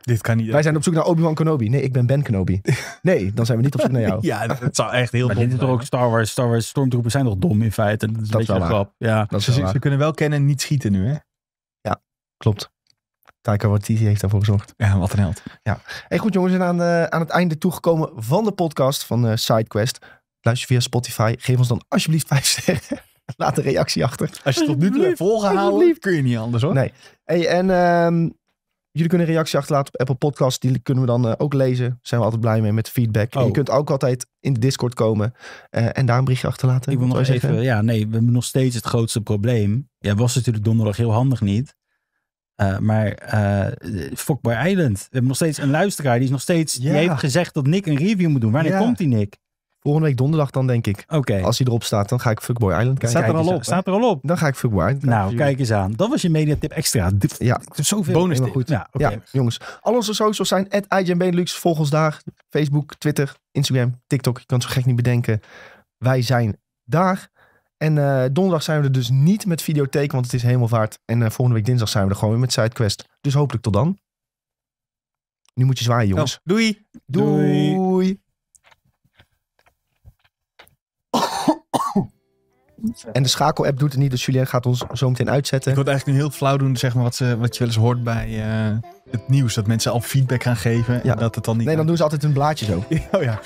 Dit kan niet. Wij zijn op zoek naar Obi-Wan Kenobi. Nee, ik ben Ben Kenobi. Nee, dan zijn we niet op zoek naar jou. ja, het zou echt heel maar dit toch ook Star Wars. Star Wars stormtroepen zijn toch dom in feite. Dat is een grap. Ja. Dat ze, ze kunnen wel kennen en niet schieten nu, hè? Ja, klopt. Taika Waititi heeft daarvoor gezorgd. Ja, wat een held. Ja. Hey, goed jongens, we zijn aan, eh, aan het einde toegekomen van de podcast van Side eh, SideQuest. Luister via Spotify. Geef ons dan alsjeblieft vijf sterren. Laat een reactie achter. Als je tot nu toe hebt volgehouden, kun je niet anders hoor. Nee. Hey, en ehm, Jullie kunnen een reactie achterlaten op Apple Podcasts. Die kunnen we dan eh, ook lezen. Daar zijn we altijd blij mee met feedback. En je oh. kunt ook altijd in de Discord komen eh, en daar een berichtje achterlaten. Ik wil nog even, ja, nee, we hebben nog steeds het grootste probleem. Ja, was natuurlijk donderdag heel handig niet. Eh, maar uh, Fokbar Island. We hebben nog steeds een luisteraar die is nog steeds. Die heeft gezegd dat Nick een review moet doen. Wanneer komt die Nick? Volgende week donderdag dan, denk ik. Oké. Als hij erop staat, dan ga ik Fuckboy Island kijken. Staat er al op. Staat er al op. Dan ga ik Fuckboy Island kijken. Nou, kijk eens aan. Dat was je mediatip extra. Ja. Zoveel. Bonus tip. Goed. Ja, okay. jongens. Al onze socials zijn at Volg ons daar. Facebook, Twitter, Instagram, TikTok. Je kan het zo gek niet bedenken. Wij zijn daar. En eh, donderdag zijn we er dus niet met videotheek, want het is helemaal vaart. En eh, volgende week dinsdag zijn we er gewoon weer met SideQuest. Dus hopelijk tot dan. Nu moet je zwaaien, nou, jongens. doei. doei. doei. En de schakel-app doet het niet, dus Julien gaat ons zo meteen uitzetten. Ik wil het eigenlijk nu heel flauw doen, zeg maar, wat, ze, wat je wel eens hoort bij eh, het nieuws. Dat mensen al feedback gaan geven en dat het dan niet... Nee, dan doen ze altijd een blaadje zo. oh ja.